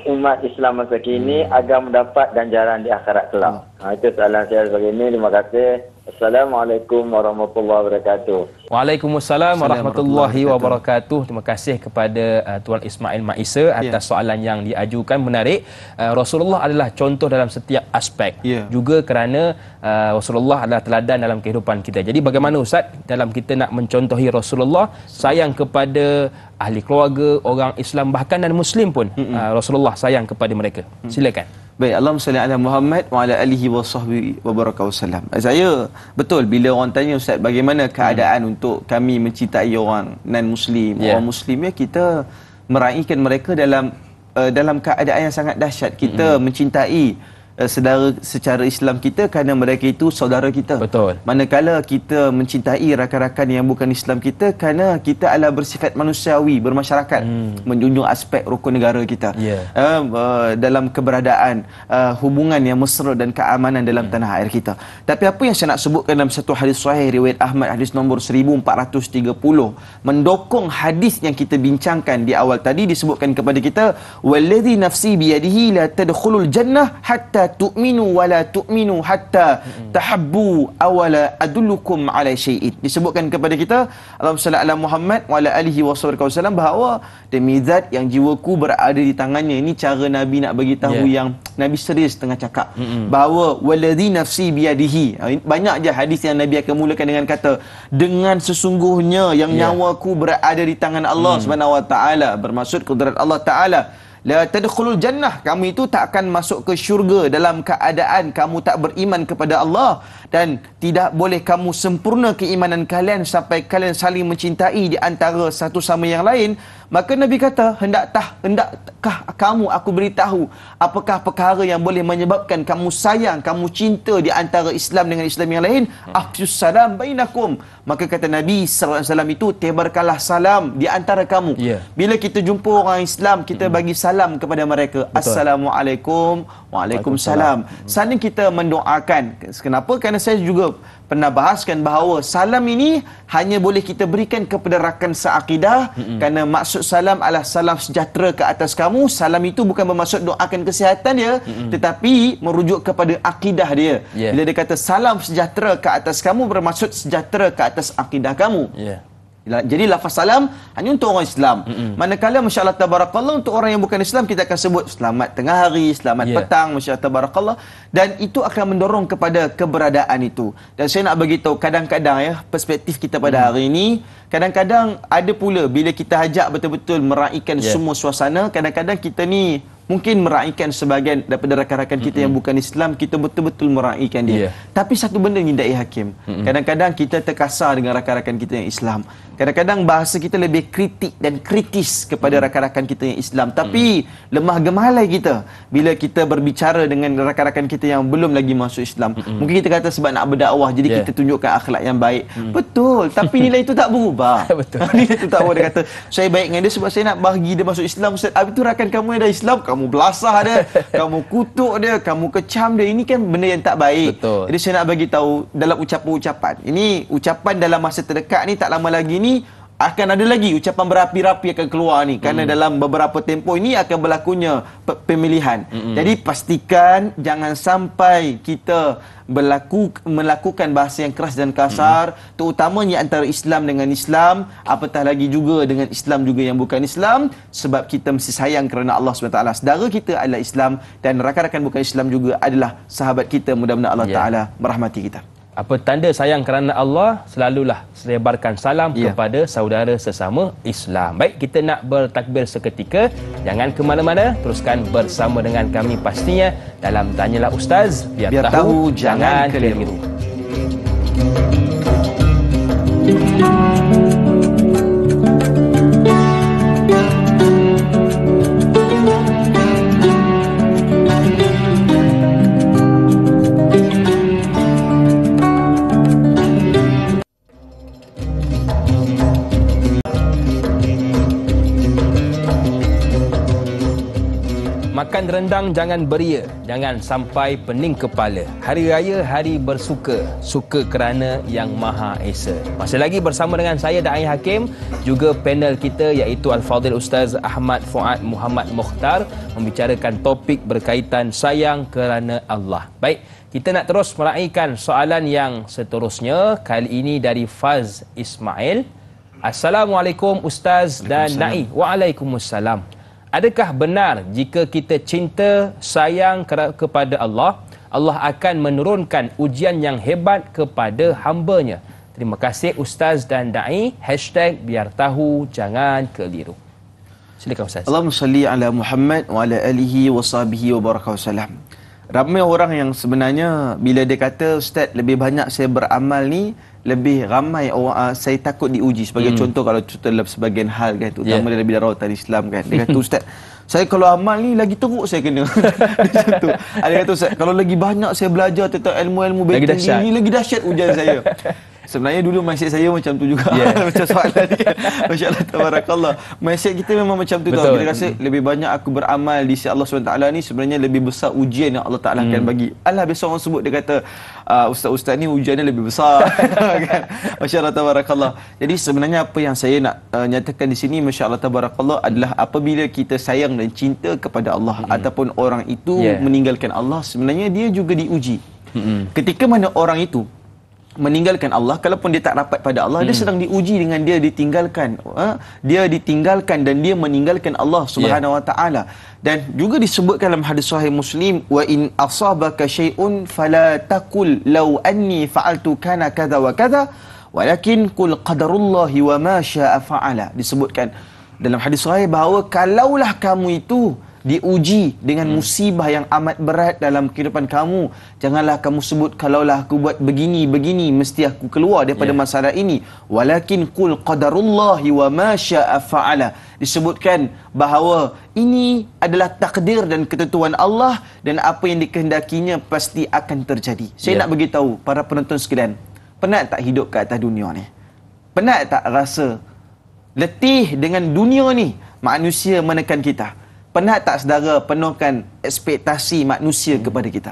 umat Islam masa kini hmm. agar mendapat ganjaran di akhirat kelak. Hmm. Ha, itu soalan saya sebagai ini. Terima kasih. Assalamualaikum warahmatullahi wabarakatuh.
Waalaikumsalam warahmatullahi wabarakatuh. Terima kasih kepada uh, Tuan Ismail Maisa ya. atas ya. soalan yang diajukan. Menarik, uh, Rasulullah adalah contoh dalam setiap aspek. Ya. Juga kerana uh, Rasulullah adalah teladan dalam kehidupan kita. Jadi bagaimana Ustaz dalam kita nak mencontohi Rasulullah, sayang kepada ahli keluarga, orang Islam bahkan dan Muslim pun, uh, Rasulullah sayang kepada mereka. Mm. Silakan. Hmm. Baik, Allahumma salli ala Muhammad wa
ala alihi wa sahbihi wa barakatuh wassalam. Saya betul bila orang tanya ustaz bagaimana keadaan hmm. untuk kami mencintai orang non muslim, yeah. orang muslim ya kita meraihkan mereka dalam uh, dalam keadaan yang sangat dahsyat. Kita hmm. mencintai Eh, saudara secara Islam kita kerana mereka itu saudara kita. Betul. Manakala kita mencintai rakan-rakan yang bukan Islam kita kerana kita adalah bersifat manusiawi, bermasyarakat, hmm. menjunjung aspek rukun negara kita. Yeah. Ya. Uh, eh, uh, dalam keberadaan uh, hubungan yang mesra dan keamanan dalam hmm. tanah air kita. Tapi apa yang saya nak sebutkan dalam satu hadis sahih riwayat Ahmad hadis nombor 1430 mendukung hadis yang kita bincangkan di awal tadi disebutkan kepada kita wallazi nafsi biyadihi la tadkhulul jannah hatta tu'minu wa la tu'minu hatta tahabbu awala adullukum ala syai'in. Disebutkan kepada kita, Allah SWT ala Muhammad wa ala alihi wa bahawa demi zat yang jiwaku berada di tangannya. Ini cara Nabi nak bagi tahu yeah. yang Nabi serius tengah cakap. Mm-hmm. Bahawa waladhi nafsi biadihi. Ha, banyak je hadis yang Nabi akan mulakan dengan kata, dengan sesungguhnya yang yeah. nyawaku berada di tangan Allah mm. SWT. Bermaksud kudrat Allah Ta'ala la tadkhulul jannah kamu itu tak akan masuk ke syurga dalam keadaan kamu tak beriman kepada Allah dan tidak boleh kamu sempurna keimanan kalian sampai kalian saling mencintai di antara satu sama yang lain Maka Nabi kata, hendak tah hendakkah kamu aku beritahu apakah perkara yang boleh menyebabkan kamu sayang, kamu cinta di antara Islam dengan Islam yang lain? Afsus salam bainakum. Maka kata Nabi sallallahu alaihi wasallam itu tebarkanlah salam di antara kamu. Yeah. Bila kita jumpa orang Islam, kita hmm. bagi salam kepada mereka. Betul. Assalamualaikum. Waalaikumsalam. Sana kita mendoakan. Kenapa? Kerana saya juga pernah bahaskan bahawa salam ini hanya boleh kita berikan kepada rakan seakidah Mm-mm. kerana maksud salam adalah salam sejahtera ke atas kamu salam itu bukan bermaksud doakan kesihatan dia Mm-mm. tetapi merujuk kepada akidah dia yeah. bila dia kata salam sejahtera ke atas kamu bermaksud sejahtera ke atas akidah kamu yeah. Jadi lafaz salam hanya untuk orang Islam. Mm -hmm. Manakala masya-Allah tabarakallah untuk orang yang bukan Islam kita akan sebut selamat tengah hari, selamat yeah. petang, masya-Allah tabarakallah dan itu akan mendorong kepada keberadaan itu. Dan saya nak bagi tahu kadang-kadang ya perspektif kita pada mm -hmm. hari ini kadang-kadang ada pula bila kita hajak betul-betul meraikan yeah. semua suasana kadang-kadang kita ni mungkin meraihkan sebagian daripada rakan-rakan kita mm -hmm. yang bukan Islam kita betul-betul meraihkan dia yeah. tapi satu benda yang dai hakim kadang-kadang mm -hmm. kita terkasar dengan rakan-rakan kita yang Islam kadang-kadang bahasa kita lebih kritik dan kritis kepada rakan-rakan mm -hmm. kita yang Islam tapi mm -hmm. lemah gemalai kita bila kita berbicara dengan rakan-rakan kita yang belum lagi masuk Islam mm -hmm. mungkin kita kata sebab nak berdakwah jadi yeah. kita tunjukkan akhlak yang baik mm -hmm. betul tapi nilai itu tak berubah betul nilai itu tak berubah dia kata saya baik dengan dia sebab saya nak bagi dia masuk Islam ustaz itu rakan kamu yang dah Islam kamu belasah dia, kamu kutuk dia, kamu kecam dia. Ini kan benda yang tak baik. Betul. Jadi saya nak bagi tahu dalam ucapan-ucapan. Ini ucapan dalam masa terdekat ni tak lama lagi ni akan ada lagi ucapan berapi-rapi akan keluar ni kerana mm. dalam beberapa tempoh ini akan berlakunya pemilihan. mm Jadi pastikan jangan sampai kita berlaku melakukan bahasa yang keras dan kasar hmm terutamanya antara Islam dengan Islam apatah lagi juga dengan Islam juga yang bukan Islam sebab kita mesti sayang kerana Allah SWT saudara kita adalah Islam dan rakan-rakan bukan Islam juga adalah sahabat
kita mudah-mudahan Allah yeah. Ta'ala merahmati kita apa tanda sayang kerana Allah selalulah sebarkan salam ya. kepada saudara sesama Islam. Baik kita nak bertakbir seketika, jangan ke mana-mana, teruskan bersama dengan kami pastinya dalam tanyalah ustaz biar, biar tahu, tahu jangan, jangan keliru. keliru. Makan rendang jangan beria, jangan sampai pening kepala. Hari raya hari bersuka, suka kerana Yang Maha Esa. Masih lagi bersama dengan saya dan Ayah Hakim, juga panel kita iaitu Al-Fadhil Ustaz Ahmad Fuad Muhammad Mukhtar membicarakan topik berkaitan sayang kerana Allah. Baik, kita nak terus meraihkan soalan yang seterusnya kali ini dari Faz Ismail. Assalamualaikum Ustaz dan Na'i. Waalaikumsalam. Adakah benar jika kita cinta, sayang kepada Allah, Allah akan menurunkan ujian yang hebat kepada hambanya? Terima kasih Ustaz dan Da'i. Hashtag biar tahu jangan keliru. Silakan Ustaz. Allahumma
salli ala Muhammad wa ala alihi wa sahbihi wa barakatuh salam. Ramai orang yang sebenarnya bila dia kata Ustaz lebih banyak saya beramal ni lebih ramai orang uh, saya takut diuji sebagai hmm. contoh kalau contoh dalam sebagian hal kan terutama yeah. dalam bidang rawatan Islam kan dia kata ustaz saya kalau amal ni lagi teruk saya kena satu ada kata ustaz kalau lagi banyak saya belajar tentang ilmu-ilmu betul ni lagi dahsyat ujian saya Sebenarnya dulu mindset saya macam tu
juga. Yes. macam soalan
dia. Masya Allah, tabarakallah. Mindset kita memang macam tu Betul. tau. Kita rasa hmm. lebih banyak aku beramal di sisi Allah SWT ni sebenarnya lebih besar ujian yang Allah Ta'ala hmm. bagi. Alah biasa orang sebut dia kata, ah, ustaz-ustaz ni ujiannya lebih besar. kan? Masya Allah, tabarakallah. Jadi sebenarnya apa yang saya nak uh, nyatakan di sini, Masya Allah, tabarakallah adalah apabila kita sayang dan cinta kepada Allah hmm. ataupun orang itu yeah. meninggalkan Allah, sebenarnya dia juga diuji. Hmm. Ketika mana orang itu meninggalkan Allah kalaupun dia tak rapat pada Allah hmm. dia sedang diuji dengan dia ditinggalkan uh, dia ditinggalkan dan dia meninggalkan Allah ya. Subhanahu wa taala dan juga disebutkan dalam hadis sahih Muslim wa in asabaka shay'un fala taqul law anni fa'altu kana kadha wa kadha walakin qul qadarullahi wa ma syaa fa'ala disebutkan dalam hadis sahih bahawa kalaulah kamu itu diuji dengan hmm. musibah yang amat berat dalam kehidupan kamu janganlah kamu sebut kalaulah aku buat begini begini mesti aku keluar daripada yeah. masalah ini walakin qul qadarullahi wa ma syaa fa'ala disebutkan bahawa ini adalah takdir dan ketentuan Allah dan apa yang dikehendakinya pasti akan terjadi saya yeah. nak bagi tahu para penonton sekalian penat tak hidup kat atas dunia ni penat tak rasa letih dengan dunia ni manusia menekan kita Penat tak saudara penuhkan ekspektasi manusia hmm. kepada kita?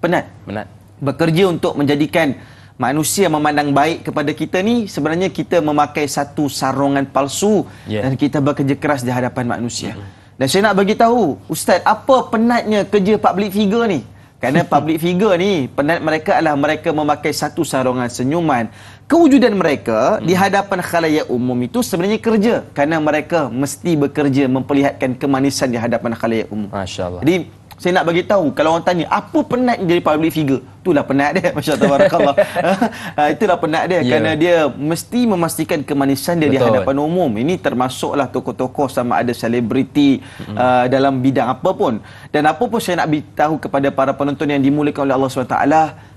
Penat? Penat. Bekerja untuk menjadikan manusia memandang baik kepada kita ni sebenarnya kita memakai satu sarungan palsu yeah. dan kita bekerja keras di hadapan manusia. Mm-hmm. Dan saya nak bagi tahu, ustaz, apa penatnya kerja public figure ni? Kerana public figure ni, penat mereka adalah mereka memakai satu sarungan senyuman. Kewujudan mereka hmm. di hadapan khalayak umum itu sebenarnya kerja. Kerana mereka mesti bekerja memperlihatkan kemanisan di hadapan khalayak umum. Masya Allah. Jadi, saya nak bagi tahu kalau orang tanya apa penat jadi public figure itulah penat dia masyaallah ah, itulah penat dia yeah. kerana ya. dia mesti memastikan kemanisan dia Betul. di hadapan umum ini termasuklah tokoh-tokoh sama ada selebriti mm. uh, dalam bidang apa pun dan apa pun saya nak beritahu kepada para penonton yang dimulakan oleh Allah SWT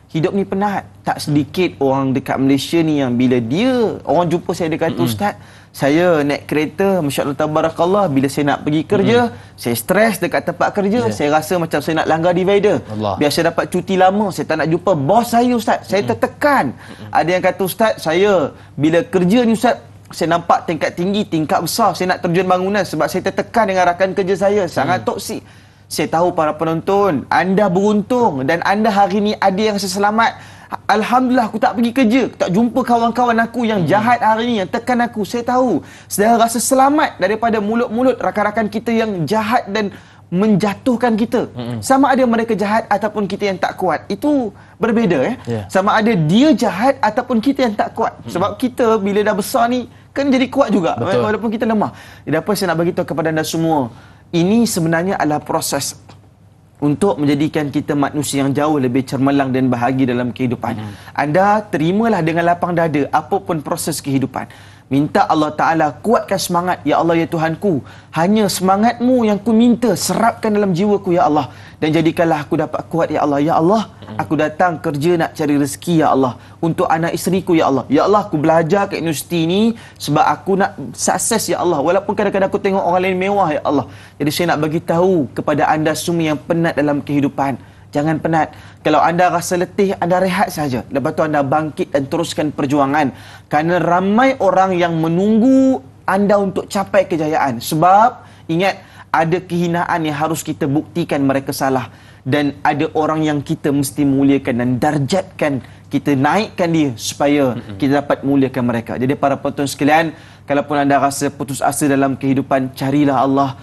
hidup ni penat tak sedikit orang dekat Malaysia ni yang bila dia orang jumpa saya dekat mm. ustaz saya naik kereta masya-Allah tabarakallah bila saya nak pergi kerja hmm. saya stres dekat tempat kerja yeah. saya rasa macam saya nak langgar divider Allah. Biasa dapat cuti lama saya tak nak jumpa bos saya ustaz saya hmm. tertekan hmm. ada yang kata ustaz saya bila kerja ni ustaz saya nampak tingkat tinggi tingkat besar saya nak terjun bangunan sebab saya tertekan dengan rakan kerja saya sangat hmm. toksik saya tahu para penonton anda beruntung dan anda hari ini ada yang selamat Alhamdulillah aku tak pergi kerja, aku tak jumpa kawan-kawan aku yang hmm. jahat hari ini. yang tekan aku. Saya tahu, saya rasa selamat daripada mulut-mulut rakan-rakan kita yang jahat dan menjatuhkan kita. Hmm. Sama ada mereka jahat ataupun kita yang tak kuat. Itu berbeza eh. Ya. Sama ada dia jahat ataupun kita yang tak kuat. Hmm. Sebab kita bila dah besar ni kan jadi kuat juga Betul. Eh, walaupun kita lemah. Jadi apa saya nak bagi kepada anda semua, ini sebenarnya adalah proses untuk menjadikan kita manusia yang jauh lebih cermelang dan bahagia dalam kehidupan. Hmm. Anda terimalah dengan lapang dada apapun proses kehidupan. Minta Allah Ta'ala kuatkan semangat Ya Allah Ya Tuhanku Hanya semangatmu yang ku minta Serapkan dalam jiwaku Ya Allah Dan jadikanlah aku dapat kuat Ya Allah Ya Allah Aku datang kerja nak cari rezeki Ya Allah Untuk anak isteriku Ya Allah Ya Allah aku belajar ke universiti ni Sebab aku nak sukses Ya Allah Walaupun kadang-kadang aku tengok orang lain mewah Ya Allah Jadi saya nak bagi tahu kepada anda semua yang penat dalam kehidupan Jangan penat. Kalau anda rasa letih, anda rehat saja. Lepas tu anda bangkit dan teruskan perjuangan. Karena ramai orang yang menunggu anda untuk capai kejayaan. Sebab ingat ada kehinaan yang harus kita buktikan mereka salah dan ada orang yang kita mesti muliakan dan darjatkan kita naikkan dia supaya kita dapat muliakan mereka. Jadi para penonton sekalian, kalaupun anda rasa putus asa dalam kehidupan, carilah Allah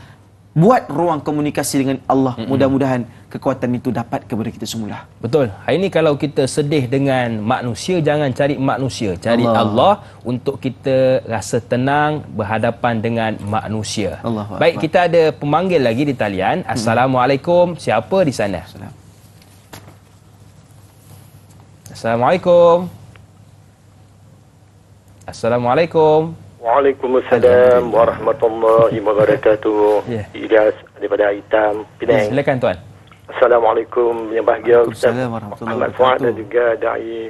buat ruang komunikasi dengan Allah. Mm-hmm. Mudah-mudahan kekuatan itu dapat kepada kita semula. Betul.
Hari ini kalau kita sedih dengan manusia, jangan cari manusia. Cari Allah, Allah untuk kita rasa tenang berhadapan dengan manusia. Allah. Baik, kita ada pemanggil lagi di talian. Assalamualaikum. Siapa di sana? Assalamualaikum. Assalamualaikum.
Waalaikumsalam warahmatullahi wabarakatuh. Yeah. Ilyas daripada Itam, Penang. Yeah, silakan tuan. Assalamualaikum yang bahagia Assalamualaikum warahmatullahi. Fuad dan juga Da'i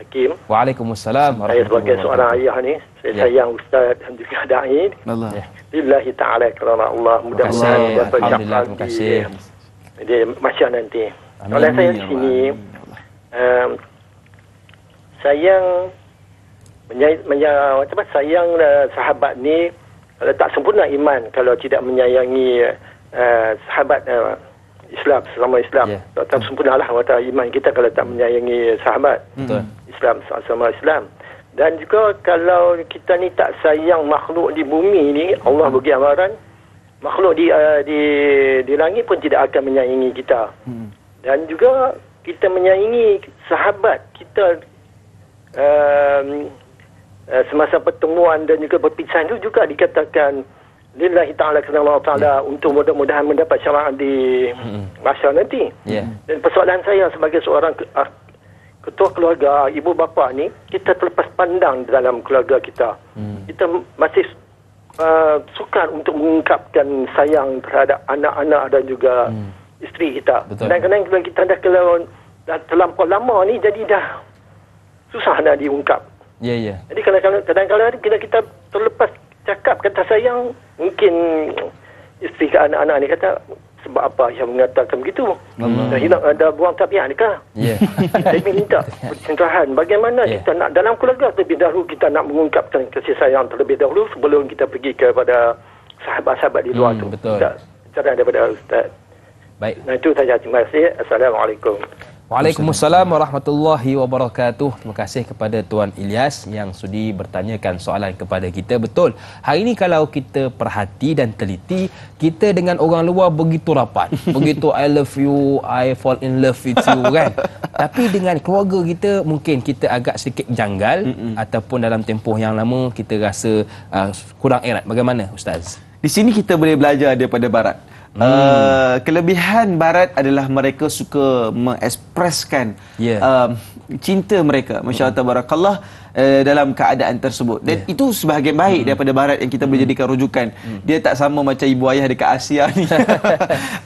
Hakim.
Waalaikumsalam warahmatullahi. Saya sebagai seorang ayah
ni, saya yang sayang Ustaz dan juga Da'i. Ya. Allah. Yeah. ta'ala kerana Allah mudah-mudahan dapat lagi. Terima kasih. Jadi masih nanti. Oleh saya ya di sini, ya um, saya menyayang apa sayang uh, sahabat ni uh, tak sempurna iman kalau tidak menyayangi uh, sahabat uh, Islam sama Islam yeah. tak sempurna lah kata iman kita kalau tak menyayangi sahabat mm. Islam sama Islam dan juga kalau kita ni tak sayang makhluk di bumi ni Allah mm. bagi amaran makhluk di, uh, di di langit pun tidak akan menyayangi kita mm. dan juga kita menyayangi sahabat kita Eh, semasa pertemuan dan juga perpisahan itu juga dikatakan lillahi taala kepada Allah taala yeah. untuk mudah-mudahan mendapat syafaat di mm-hmm. masa nanti. Yeah. Dan persoalan saya sebagai seorang ah, ketua keluarga, ibu bapa ni kita terlepas pandang dalam keluarga kita. Mm. Kita masih uh, sukar untuk mengungkapkan sayang terhadap anak-anak dan juga mm. isteri kita. Kadang-kadang kita dah kalau dah terlampau lama ni jadi dah susah nak diungkap. Ya, ya. Jadi kadang-kadang kadang-kadang kita kita terlepas cakap kata sayang mungkin isteri ke anak-anak ni kata sebab apa yang mengatakan begitu hmm. dah hilang ada buang tapian ni kah yeah. saya minta pencerahan bagaimana yeah. kita nak dalam keluarga terlebih dahulu kita nak mengungkapkan kasih sayang terlebih dahulu sebelum kita pergi kepada sahabat-sahabat di
luar hmm, tu betul. tak
cerah daripada Ustaz baik nah, itu saja terima kasih Assalamualaikum
Waalaikumsalam warahmatullahi wabarakatuh. Terima kasih kepada Tuan Ilyas yang sudi bertanyakan soalan kepada kita. Betul. Hari ini kalau kita perhati dan teliti, kita dengan orang luar begitu rapat. Begitu I love you, I fall in love with you kan. Tapi dengan keluarga kita mungkin kita agak sedikit janggal Mm-mm. ataupun dalam tempoh yang lama kita rasa uh, kurang erat. Bagaimana ustaz?
Di sini kita boleh belajar daripada barat. Hmm. Uh, kelebihan barat adalah mereka suka mengekspreskan yeah. Ya. uh, cinta mereka masya-Allah hmm. uh, dalam keadaan tersebut dan yeah. itu sebahagian baik hmm. daripada barat yang kita hmm. boleh jadikan rujukan hmm. dia tak sama macam ibu ayah dekat Asia ni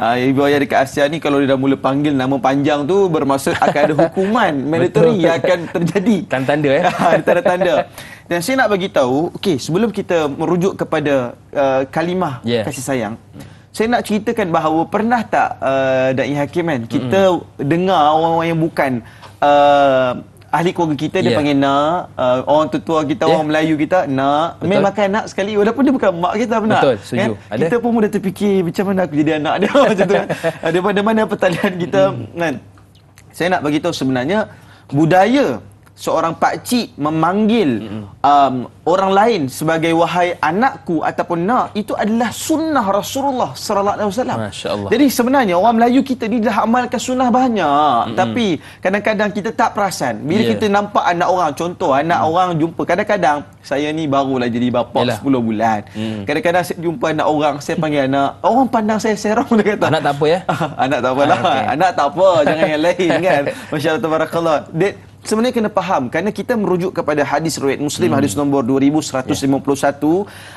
uh, ibu ayah dekat Asia ni kalau dia dah mula panggil nama panjang tu bermaksud akan ada hukuman mandatory Betul. yang akan terjadi tanda-tanda eh ah, tanda-tanda dan saya nak bagi tahu okey sebelum kita merujuk kepada uh, kalimah yeah. kasih sayang yeah. Hmm saya nak ceritakan bahawa pernah tak uh, Da'i Hakim kan kita mm-hmm. dengar orang-orang yang bukan uh, ahli keluarga kita dia yeah. panggil nak uh, orang tua kita yeah. orang Melayu kita nak memang makan nak sekali walaupun dia bukan mak kita pun betul nak, kan? kita pun mudah terfikir macam mana aku jadi anak dia macam tu kan. daripada mana pertalian kita mm. kan saya nak bagi tahu sebenarnya budaya seorang Pak pakcik memanggil um, orang lain sebagai wahai anakku ataupun nak itu adalah sunnah Rasulullah sallallahu alaihi wasallam. Masya-Allah. Jadi sebenarnya orang Melayu kita ni dah amalkan sunnah banyak mm-hmm. tapi kadang-kadang kita tak perasan. Bila yeah. kita nampak anak orang contoh anak mm. orang jumpa kadang-kadang saya ni barulah jadi bapa 10 bulan. Mm. Kadang-kadang saya jumpa anak orang saya panggil anak. Orang pandang saya seram dia kata. Anak tak apa ya? anak tak apalah. Ah, okay. Anak tak apa jangan yang lain kan. Masya-Allah tabarakallah. Dia sebenarnya kena faham kerana kita merujuk kepada hadis riwayat Muslim hmm. hadis nombor 2151 ya.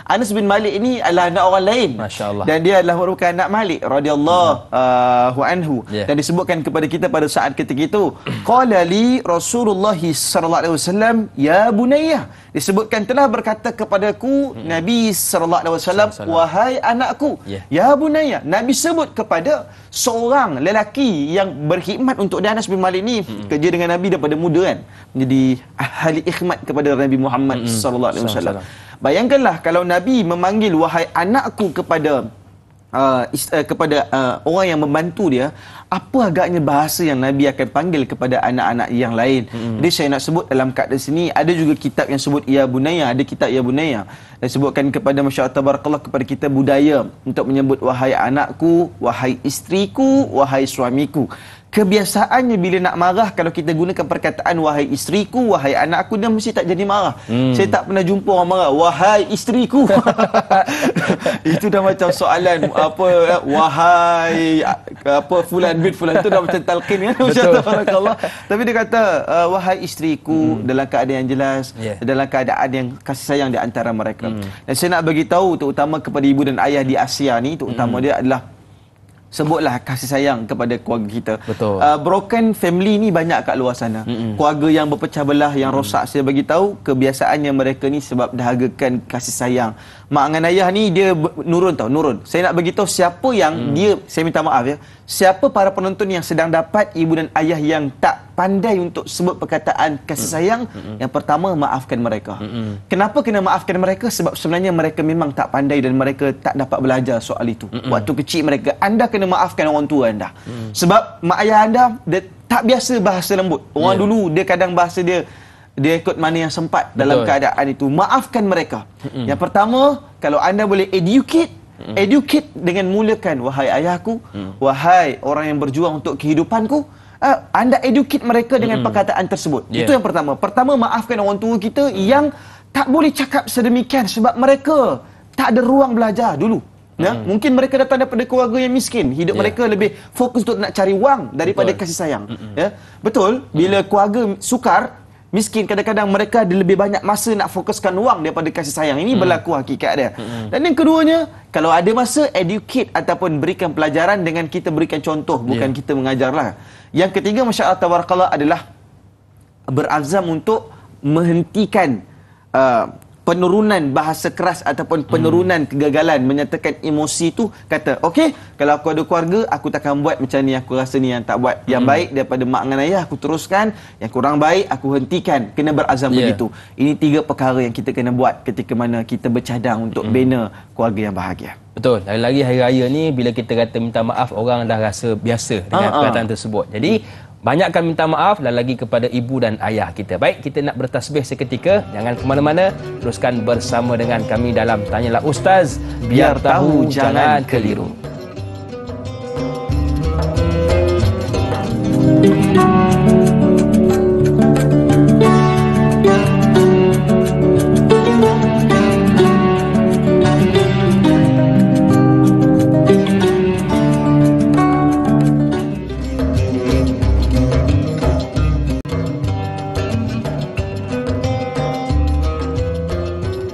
Anas bin Malik ini adalah anak orang lain masyaallah dan dia adalah merupakan anak Malik radhiyallahu hmm. uh, anhu yeah. dan disebutkan kepada kita pada saat ketika itu qala li Rasulullah sallallahu alaihi wasallam ya bunayya disebutkan telah berkata kepadaku hmm. Nabi sallallahu alaihi wasallam wahai anakku yeah. ya bunayya Nabi sebut kepada seorang lelaki yang berkhidmat untuk dia Anas bin Malik ni hmm. kerja dengan Nabi daripada muda kan menjadi ahli ikhmat kepada Nabi Muhammad hmm. sallallahu alaihi wasallam. Bayangkanlah kalau Nabi memanggil wahai anakku kepada Uh, uh, kepada uh, orang yang membantu dia apa agaknya bahasa yang Nabi akan panggil kepada anak-anak yang lain mm-hmm. jadi saya nak sebut dalam kad sini ada juga kitab yang sebut Ya Bunaya ada kitab Ya Bunaya dan sebutkan kepada Masya Allah kepada kita budaya untuk menyebut wahai anakku wahai isteriku wahai suamiku kebiasaannya bila nak marah kalau kita gunakan perkataan wahai isteriku wahai anakku dia mesti tak jadi marah hmm. saya tak pernah jumpa orang marah wahai isteriku itu dah macam soalan apa wahai apa fulan bin fulan itu dah macam talqin ya. Kan? Allah. tapi dia kata eh, wahai isteriku hmm. dalam keadaan yang jelas yeah. dalam keadaan yang kasih sayang di antara mereka hmm. dan saya nak bagi tahu terutama kepada ibu dan ayah di Asia ni terutama hmm. dia adalah sebutlah kasih sayang kepada keluarga kita. Betul. Uh, broken family ni banyak kat luar sana. Mm-mm. Keluarga yang berpecah belah, yang mm. rosak saya bagi tahu kebiasaannya mereka ni sebab dahagakan kasih sayang. Mak dengan ayah ni dia b- nurun tau, nurun. Saya nak bagi tahu siapa yang mm. dia saya minta maaf ya. Siapa para penonton yang sedang dapat ibu dan ayah yang tak pandai untuk sebut perkataan kasih mm. sayang Mm-mm. yang pertama maafkan mereka. Mm-mm. Kenapa kena maafkan mereka sebab sebenarnya mereka memang tak pandai dan mereka tak dapat belajar soal itu. Mm-mm. Waktu kecil mereka anda kena maafkan orang tua anda. Hmm. Sebab mak ayah anda dia tak biasa bahasa lembut. Orang yeah. dulu dia kadang bahasa dia dia ikut mana yang sempat dalam keadaan itu. Maafkan mereka. Hmm. Yang pertama, kalau anda boleh educate hmm. educate dengan mulakan wahai ayahku, hmm. wahai orang yang berjuang untuk kehidupanku. Uh, anda educate mereka dengan mm-hmm. perkataan tersebut yeah. Itu yang pertama Pertama maafkan orang tua kita mm. Yang tak boleh cakap sedemikian Sebab mereka tak ada ruang belajar dulu Ya? Hmm. Mungkin mereka datang daripada keluarga yang miskin. Hidup yeah. mereka lebih fokus untuk nak cari wang daripada Betul. kasih sayang. Ya? Betul, bila keluarga sukar, miskin kadang-kadang mereka ada lebih banyak masa nak fokuskan wang daripada kasih sayang. Ini hmm. berlaku hakikat dia. Hmm. Dan yang keduanya, kalau ada masa, educate ataupun berikan pelajaran dengan kita berikan contoh. Bukan yeah. kita mengajarlah. Yang ketiga, Masya Allah adalah berazam untuk menghentikan... Uh, penurunan bahasa keras ataupun hmm. penurunan hmm. kegagalan menyatakan emosi tu kata okey kalau aku ada keluarga aku takkan buat macam ni aku rasa ni yang tak buat yang hmm. baik daripada mak dengan ayah aku teruskan yang kurang baik aku hentikan kena berazam yeah. begitu ini tiga perkara yang kita kena buat ketika mana kita bercadang untuk hmm. bina keluarga yang bahagia
betul lagi-lagi hari raya ni bila kita kata minta maaf orang dah rasa biasa dengan ha, perkataan tersebut jadi Banyakkan minta maaf dan lagi kepada ibu dan ayah kita. Baik, kita nak bertasbih seketika. Jangan ke mana-mana. Teruskan bersama dengan kami dalam Tanyalah Ustaz. Biar, Biar tahu, tahu jangan, jangan keliru. keliru.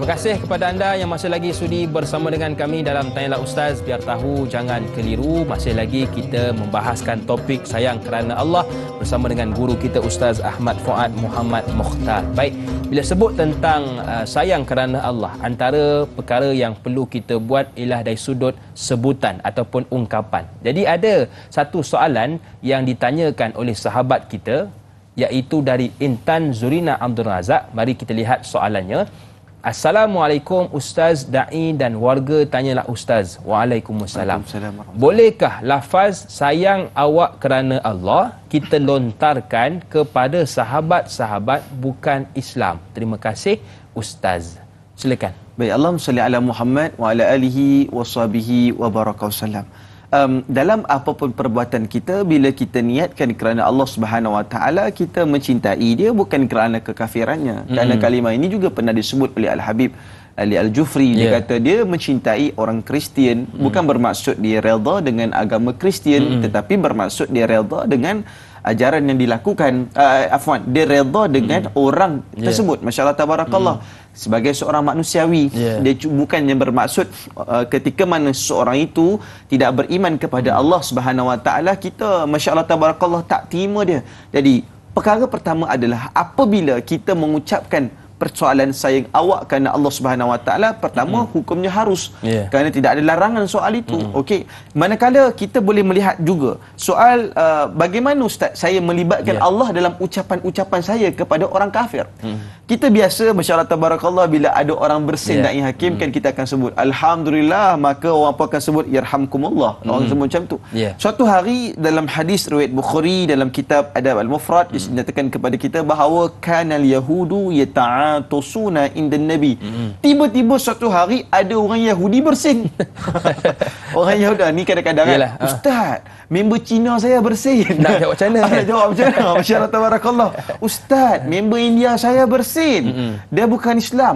Terima kasih kepada anda yang masih lagi sudi bersama dengan kami dalam Tanyalah Ustaz. Biar tahu jangan keliru. Masih lagi kita membahaskan topik sayang kerana Allah bersama dengan guru kita Ustaz Ahmad Fuad Muhammad Mukhtar. Baik, bila sebut tentang uh, sayang kerana Allah, antara perkara yang perlu kita buat ialah dari sudut sebutan ataupun ungkapan. Jadi ada satu soalan yang ditanyakan oleh sahabat kita iaitu dari Intan Zurina Abdul Razak. Mari kita lihat soalannya. Assalamualaikum Ustaz Da'i dan warga tanyalah Ustaz Waalaikumsalam Bolehkah lafaz sayang awak kerana Allah Kita lontarkan kepada sahabat-sahabat bukan Islam Terima kasih Ustaz Silakan Baik Allah salli ala Muhammad wa ala alihi wa sahbihi wa barakatuh
um, dalam apapun perbuatan kita bila kita niatkan kerana Allah Subhanahu Wa Taala kita mencintai dia bukan kerana kekafirannya. Hmm. Kerana kalimah ini juga pernah disebut oleh Al-Habib Ali Al-Jufri dia ya. kata dia mencintai orang Kristian hmm. bukan bermaksud dia redha dengan agama Kristian hmm. tetapi bermaksud dia redha dengan ajaran yang dilakukan uh, afwan dia redha dengan hmm. orang yeah. tersebut masyaallah tabarakallah hmm. sebagai seorang manusiawi yeah. dia bukan yang bermaksud uh, ketika mana seorang itu tidak beriman kepada hmm. Allah Subhanahu wa taala kita masyaallah tabarakallah tak terima dia jadi perkara pertama adalah apabila kita mengucapkan persoalan sayang awak kerana Allah Subhanahu Wa Taala pertama mm. hukumnya harus yeah. kerana tidak ada larangan soal itu mm. okey manakala kita boleh melihat juga soal uh, bagaimana ustaz saya melibatkan yeah. Allah dalam ucapan-ucapan saya kepada orang kafir mm. kita biasa masyaallah tabarakallah bila ada orang bersin yeah. dan hakim kan mm. kan kita akan sebut alhamdulillah maka orang apa akan sebut yarhamkumullah mm. orang semua macam tu yeah. suatu hari dalam hadis riwayat bukhari dalam kitab adab al-mufrad mm. dinyatakan kepada kita bahawa kanal yahudu yata' Tosuna, in the nabi mm-hmm. tiba-tiba suatu hari ada orang Yahudi bersin orang Yahudi ni kadang-kadang Yalah, kan, ha. ustaz uh. member Cina saya bersin nak jawab macam mana nak jawab macam mana masyaallah tabarakallah ustaz member India saya bersin mm-hmm. dia bukan Islam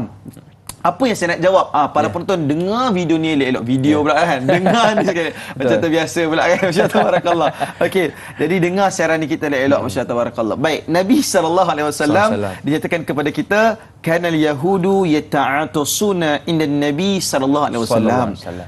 apa yang saya nak jawab ah, para yeah. penonton dengar video ni elok-elok video yeah. pula kan dengar ni sekali macam terbiasa pula kan masya Allah barakallah okey jadi dengar siaran ni kita elok-elok ya. masya Allah barakallah baik Nabi sallallahu alaihi wasallam dinyatakan kepada kita kanal yahudu yata'atusuna inda nabi sallallahu alaihi wasallam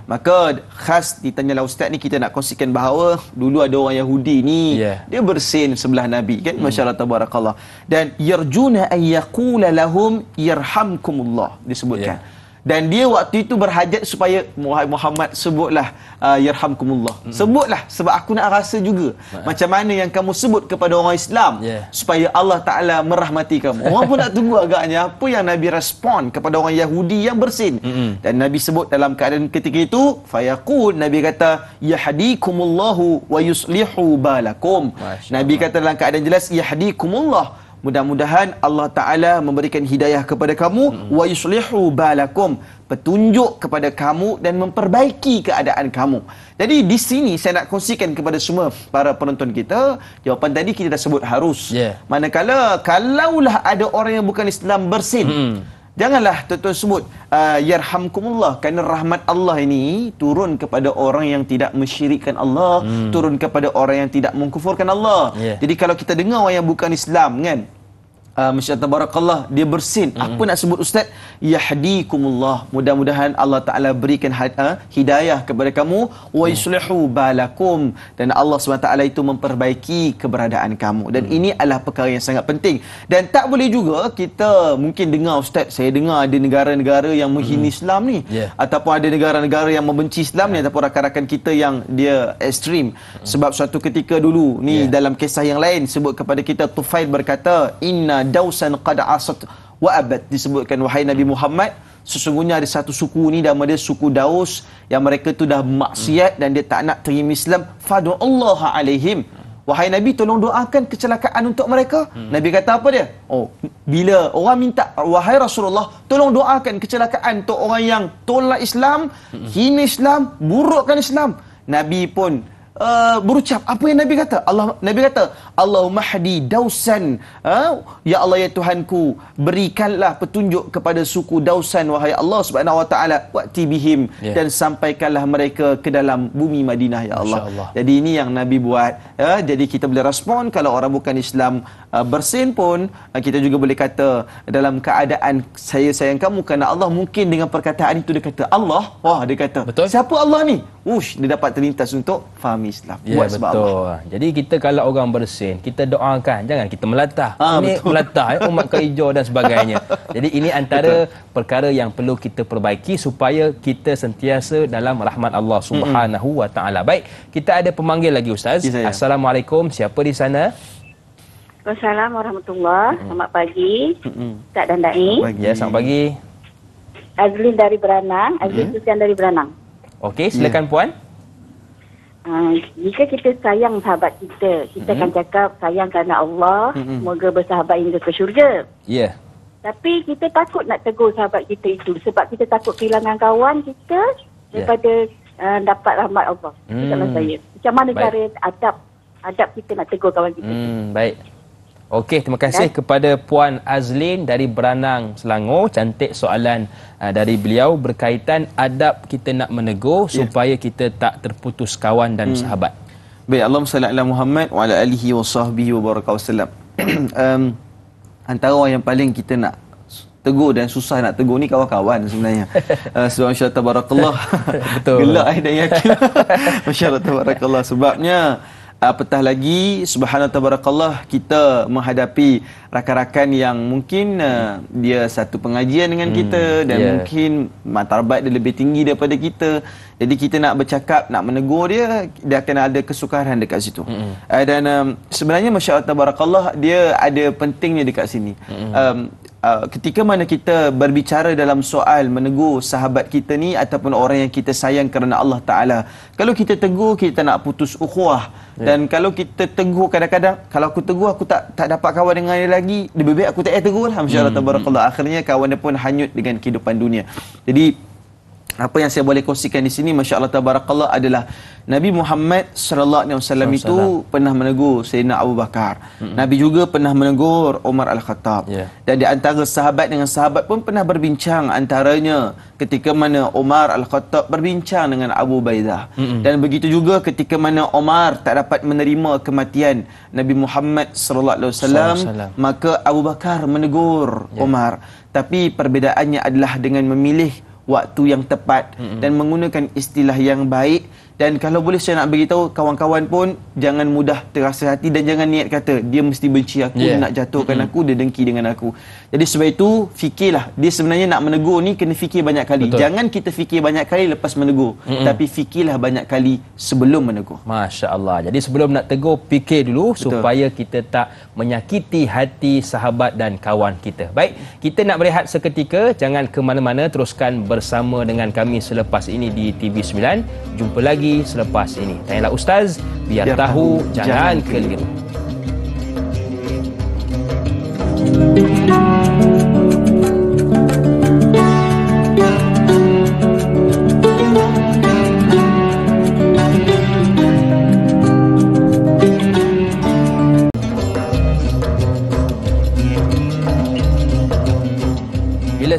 maka khas ditanyalah ustaz ni kita nak kongsikan bahawa dulu ada orang yahudi ni yeah. dia bersin sebelah nabi kan hmm. masya Allah barakallah dan yerjuna ayyakula yaqula lahum yarhamkumullah disebut Ya. sebutkan. Yeah. Dan dia waktu itu berhajat supaya Muhammad sebutlah uh, Yerhamkumullah. Mm-hmm. Sebutlah sebab aku nak rasa juga Ma'am. Ha. macam mana yang kamu sebut kepada orang Islam yeah. supaya Allah Ta'ala merahmati kamu. Orang pun nak tunggu agaknya apa yang Nabi respon kepada orang Yahudi yang bersin. Mm-hmm. Dan Nabi sebut dalam keadaan ketika itu, Fayaqun, Nabi kata, Yahadikumullahu wa yuslihu balakum. Nabi kata dalam keadaan jelas, Yahadikumullah mudah-mudahan Allah Taala memberikan hidayah kepada kamu hmm. wa yuslihu balakum petunjuk kepada kamu dan memperbaiki keadaan kamu. Jadi di sini saya nak kongsikan kepada semua para penonton kita, jawapan tadi kita dah sebut harus. Yeah. Manakala kalaulah ada orang yang bukan Islam bersin. Hmm. Janganlah tuan-tuan sebut uh, Yarhamkumullah Kerana rahmat Allah ini Turun kepada orang yang tidak mesyirikan Allah hmm. Turun kepada orang yang tidak mengkufurkan Allah yeah. Jadi kalau kita dengar orang yang bukan Islam kan uh, ah, masya-Allah barakallah dia bersin. Mm. Apa nak sebut ustaz? Yahdikumullah. Mudah-mudahan Allah Taala berikan uh, hidayah kepada kamu wa mm. yuslihu balakum dan Allah SWT itu memperbaiki keberadaan kamu. Dan mm. ini adalah perkara yang sangat penting. Dan tak boleh juga kita mungkin dengar ustaz, saya dengar ada negara-negara yang menghina mm. Islam ni yeah. ataupun ada negara-negara yang membenci Islam yeah. ni ataupun rakan-rakan kita yang dia ekstrim mm. sebab suatu ketika dulu ni yeah. dalam kisah yang lain sebut kepada kita Tufail berkata inna dausan qad asat wa abad disebutkan wahai Nabi Muhammad sesungguhnya ada satu suku ni nama dia suku Daus yang mereka tu dah maksiat dan dia tak nak terima Islam fadu Allah alaihim wahai Nabi tolong doakan kecelakaan untuk mereka hmm. Nabi kata apa dia oh bila orang minta wahai Rasulullah tolong doakan kecelakaan untuk orang yang tolak Islam hmm. hina Islam burukkan Islam Nabi pun uh, berucap apa yang Nabi kata Allah Nabi kata Allah Mahdi dausan. Ha? Ya Allah ya Tuhanku, berikanlah petunjuk kepada suku dausan wahai Allah Subhanahu wa taala wa'ti bihim yeah. dan sampaikanlah mereka ke dalam bumi Madinah ya Allah. Allah. Jadi ini yang Nabi buat. Ya? jadi kita boleh respon kalau orang bukan Islam uh, bersin pun uh, kita juga boleh kata dalam keadaan saya sayang kamu kerana Allah mungkin dengan perkataan itu dia kata Allah wah dia kata betul? siapa Allah ni ush dia dapat terlintas
untuk fahami Islam ya, buat sebab betul. Allah. jadi kita kalau orang bersin lain kita doakan jangan kita melatah ha, ini betul. melatah eh, umat kehijau dan sebagainya jadi ini antara betul. perkara yang perlu kita perbaiki supaya kita sentiasa dalam rahmat Allah subhanahu wa ta'ala baik kita ada pemanggil lagi Ustaz yes, Assalamualaikum siapa di sana
Assalamualaikum warahmatullahi selamat pagi Tak dan Dain pagi. Ya, selamat pagi Azlin dari Beranang Azlin hmm. dari Beranang
Okey, silakan yeah. puan
Ah, jika kita sayang sahabat kita, kita mm-hmm. akan cakap sayang kerana Allah, mm-hmm. semoga bersahabat hingga ke syurga. Ya. Yeah. Tapi kita takut nak tegur sahabat kita itu sebab kita takut kehilangan kawan kita ya. daripada yeah. uh, dapat rahmat Allah. Mm. Macam mana baik. cara adab, adab kita nak tegur kawan kita?
Mm, baik. Okey, terima ya. kasih ya. kepada Puan Azlin dari Beranang, Selangor. Cantik soalan uh, dari beliau berkaitan adab kita nak menegur ya. supaya kita tak terputus kawan dan hmm. sahabat. Baik, Allahumma salli Muhammad wa ala alihi wa sahbihi wa baraka wasallam.
um, antara orang yang paling kita nak tegur dan susah nak tegur ni kawan-kawan sebenarnya. Uh, sebab insya-Allah tabarakallah. Betul. Gelak eh, dan yakin. masya tabarakallah sebabnya apatah lagi subhanallah tabarakallah kita menghadapi rakan-rakan yang mungkin uh, dia satu pengajian dengan hmm, kita dan yeah. mungkin matarbat dia lebih tinggi daripada kita jadi kita nak bercakap nak menegur dia dia akan ada kesukaran dekat situ hmm. hmm. uh, dan um, sebenarnya masya-Allah dia ada pentingnya dekat sini hmm. hmm. um, uh, ketika mana kita berbicara dalam soal menegur sahabat kita ni ataupun orang yang kita sayang kerana Allah Ta'ala kalau kita tegur kita nak putus ukhwah ya. dan kalau kita tegur kadang-kadang kalau aku tegur aku tak tak dapat kawan dengan dia lagi lebih baik aku tak payah tegur lah masya hmm, hmm. akhirnya kawan dia pun hanyut dengan kehidupan dunia jadi apa yang saya boleh kongsikan di sini masya-Allah tabarakallah adalah Nabi Muhammad sallallahu alaihi wasallam itu pernah menegur Sayyidina Abu Bakar. Mm -hmm. Nabi juga pernah menegur Umar Al-Khattab. Yeah. Dan di antara sahabat dengan sahabat pun pernah berbincang antaranya ketika mana Umar Al-Khattab berbincang dengan Abu Baidah. Mm -hmm. Dan begitu juga ketika mana Umar tak dapat menerima kematian Nabi Muhammad sallallahu alaihi wasallam maka Abu Bakar menegur yeah. Umar. Tapi perbezaannya adalah dengan memilih waktu yang tepat mm-hmm. dan menggunakan istilah yang baik dan kalau boleh saya nak beritahu kawan-kawan pun jangan mudah terasa hati dan jangan niat kata dia mesti benci aku yeah. nak jatuhkan mm-hmm. aku dia dengki dengan aku jadi sebab itu fikirlah dia sebenarnya nak menegur ni kena
fikir banyak kali Betul. jangan kita fikir banyak kali lepas menegur mm-hmm. tapi fikirlah banyak kali sebelum menegur Masya Allah jadi sebelum nak tegur fikir dulu Betul. supaya kita tak menyakiti hati sahabat dan kawan kita baik kita nak berehat seketika jangan ke mana-mana teruskan bersama dengan kami selepas ini di TV9 jumpa lagi selepas ini. Tanyalah Ustaz, biar, biar tahu, tahu jangan, jangan keliru. keliru.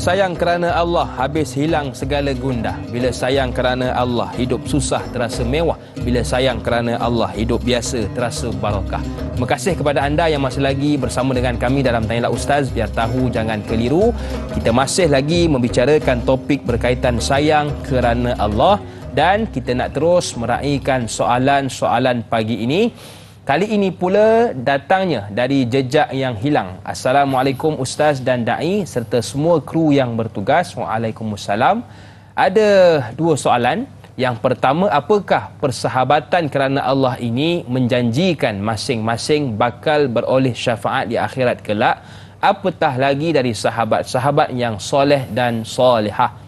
sayang kerana Allah habis hilang segala gundah bila sayang kerana Allah hidup susah terasa mewah bila sayang kerana Allah hidup biasa terasa barakah terima kasih kepada anda yang masih lagi bersama dengan kami dalam tanyalah ustaz biar tahu jangan keliru kita masih lagi membicarakan topik berkaitan sayang kerana Allah dan kita nak terus meraihkan soalan-soalan pagi ini Kali ini pula datangnya dari jejak yang hilang. Assalamualaikum Ustaz dan Da'i serta semua kru yang bertugas. Waalaikumsalam. Ada dua soalan. Yang pertama, apakah persahabatan kerana Allah ini menjanjikan masing-masing bakal beroleh syafaat di akhirat kelak? Apatah lagi dari sahabat-sahabat yang soleh dan solehah?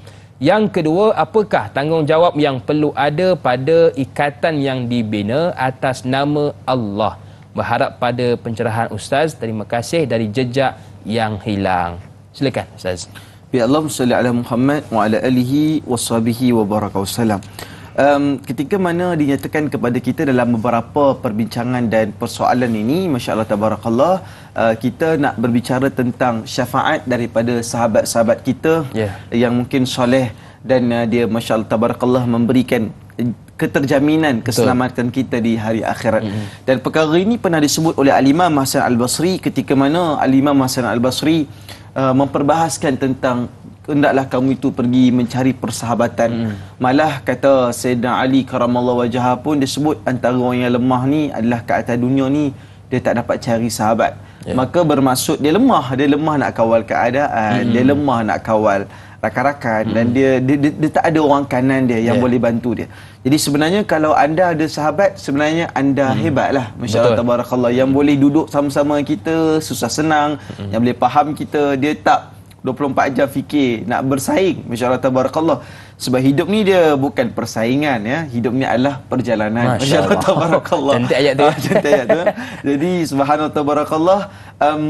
Yang kedua, apakah tanggungjawab yang perlu ada pada ikatan yang dibina atas nama Allah? Berharap pada pencerahan Ustaz. Terima kasih dari jejak yang hilang. Silakan Ustaz. Bi Allah salli ala Muhammad
wa ala alihi wa sahbihi wa barakatuh salam. Um, ketika mana dinyatakan kepada kita dalam beberapa perbincangan dan persoalan ini, masya Allah tabarakallah, Uh, kita nak berbicara tentang syafaat daripada sahabat-sahabat kita yeah. yang mungkin soleh dan uh, dia masya-Allah tabarakallah memberikan keterjaminan keselamatan Betul. kita di hari akhirat. Mm-hmm. Dan perkara ini pernah disebut oleh Al-Imam Hasan Al-Basri ketika mana Al-Imam Hasan Al-Basri uh, memperbahaskan tentang hendaklah kamu itu pergi mencari persahabatan. Mm. Malah kata Sayyidina Ali karamallahu wajhah pun disebut antara orang yang lemah ni adalah kat atas dunia ni dia tak dapat cari sahabat. Mm yeah. maka bermaksud dia lemah dia lemah nak kawal keadaan mm. dia lemah nak kawal rakan-rakan mm. dan hmm. dia dia, dia dia tak ada orang kanan dia yang yeah. boleh bantu dia jadi sebenarnya kalau anda ada sahabat sebenarnya anda mm. hebatlah masya-Allah tabarakallah yang mm. boleh duduk sama-sama kita susah senang mm. yang boleh faham kita dia tak 24 jam fikir nak bersaing masyaallah tabarakallah sebab hidup ni dia bukan persaingan ya hidup ni adalah perjalanan masyaallah Masya tabarakallah cantik ayat tu ah, cantik ayat tu ya. jadi subhanallah tabarakallah um,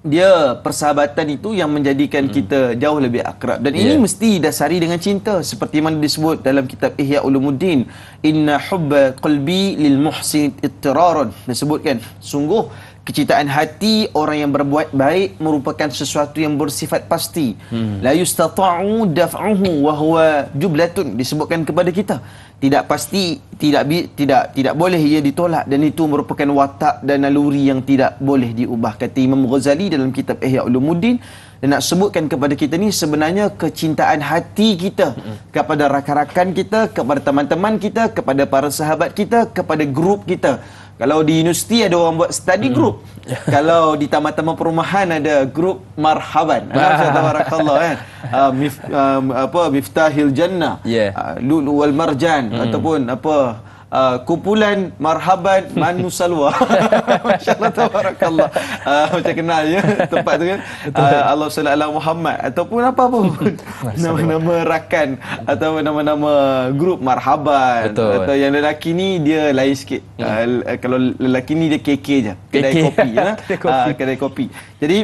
dia persahabatan itu yang menjadikan hmm. kita jauh lebih akrab dan yeah. ini ya. mesti dasari dengan cinta seperti mana disebut dalam kitab Ihya Ulumuddin inna hubba qalbi lil muhsin ittirarun disebutkan sungguh Kecintaan hati orang yang berbuat baik merupakan sesuatu yang bersifat pasti. Hmm. La yustata'u daf'uhu wa huwa jublatun disebutkan kepada kita. Tidak pasti, tidak tidak tidak boleh ia ditolak dan itu merupakan watak dan naluri yang tidak boleh diubah kata Imam Ghazali dalam kitab Ihya Ulumuddin dan nak sebutkan kepada kita ni sebenarnya kecintaan hati kita hmm. kepada rakan-rakan kita, kepada teman-teman kita, kepada para sahabat kita, kepada grup kita kalau di universiti ada orang buat study hmm. group. Kalau di tamat-tamat perumahan ada group marhaban. Alhamdulillah kan. Uh, mif, uh, apa miftahil jannah. Yeah. Uh, ah, lul wal marjan hmm. ataupun apa uh, kumpulan marhaban manusalwa, masyaallah tabarakallah uh, macam kenal ya tempat tu kan uh, Allah sallallahu alaihi Muhammad ataupun apa pun nama-nama rakan atau nama-nama grup marhaban Betul. atau yang lelaki ni dia lain sikit hmm. uh, uh kalau lelaki ni dia KK je kedai KK. kopi ya kedai kopi. Uh, kedai kopi jadi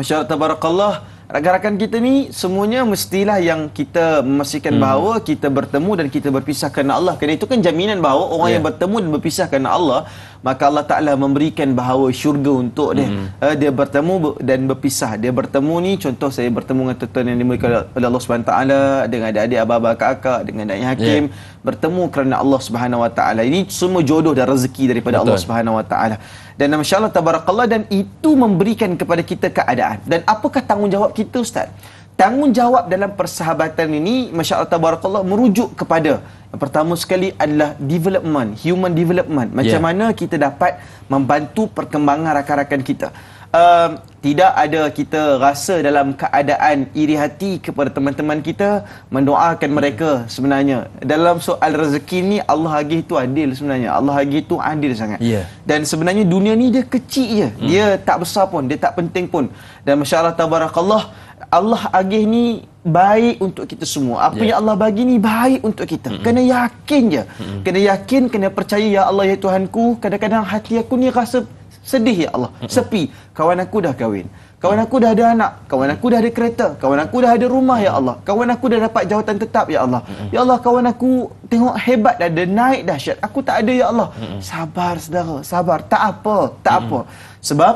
masyaallah tabarakallah gerakan kita ni semuanya mestilah yang kita memastikan hmm. bahawa kita bertemu dan kita berpisah kerana Allah. Kerana itu kan jaminan bahawa orang yeah. yang bertemu dan berpisah kerana Allah, maka Allah Taala memberikan bahawa syurga untuk dia. Hmm. Uh, dia bertemu dan berpisah. Dia bertemu ni contoh saya bertemu dengan tuan-tuan yang diberikan oleh Allah Subhanahu Taala dengan adik-adik abah-abah kakak dengan Nabi ya. Hakim yeah bertemu kerana Allah Subhanahu Wa Taala. Ini semua jodoh dan rezeki daripada Betul. Allah Subhanahu Wa Taala. Dan masya-Allah tabarakallah dan itu memberikan kepada kita keadaan. Dan apakah tanggungjawab kita ustaz? Tanggungjawab dalam persahabatan ini masya-Allah tabarakallah merujuk kepada yang pertama sekali adalah development, human development. Macam yeah. mana kita dapat membantu perkembangan rakan-rakan kita. Uh, tidak ada kita rasa dalam keadaan iri hati kepada teman-teman kita mendoakan mereka sebenarnya dalam soal rezeki ni Allah lagi itu adil sebenarnya Allah lagi itu adil sangat yeah. dan sebenarnya dunia ni dia kecil je hmm. dia tak besar pun dia tak penting pun dan masyarakat masyaallah tabarakallah Allah agih ni baik untuk kita semua. Apa yeah. yang Allah bagi ni baik untuk kita. Mm-hmm. Kena yakin je. Mm-hmm. Kena yakin, kena percaya ya Allah ya Tuhanku. Kadang-kadang hati aku ni rasa Sedih ya Allah. Sepi. Kawan aku dah kahwin. Kawan aku dah ada anak. Kawan aku dah ada kereta. Kawan aku dah ada rumah ya Allah. Kawan aku dah dapat jawatan tetap ya Allah. Ya Allah kawan aku tengok hebat dah ada naik dahsyat. Aku tak ada ya Allah. Sabar saudara. Sabar. Tak apa. Tak apa. Sebab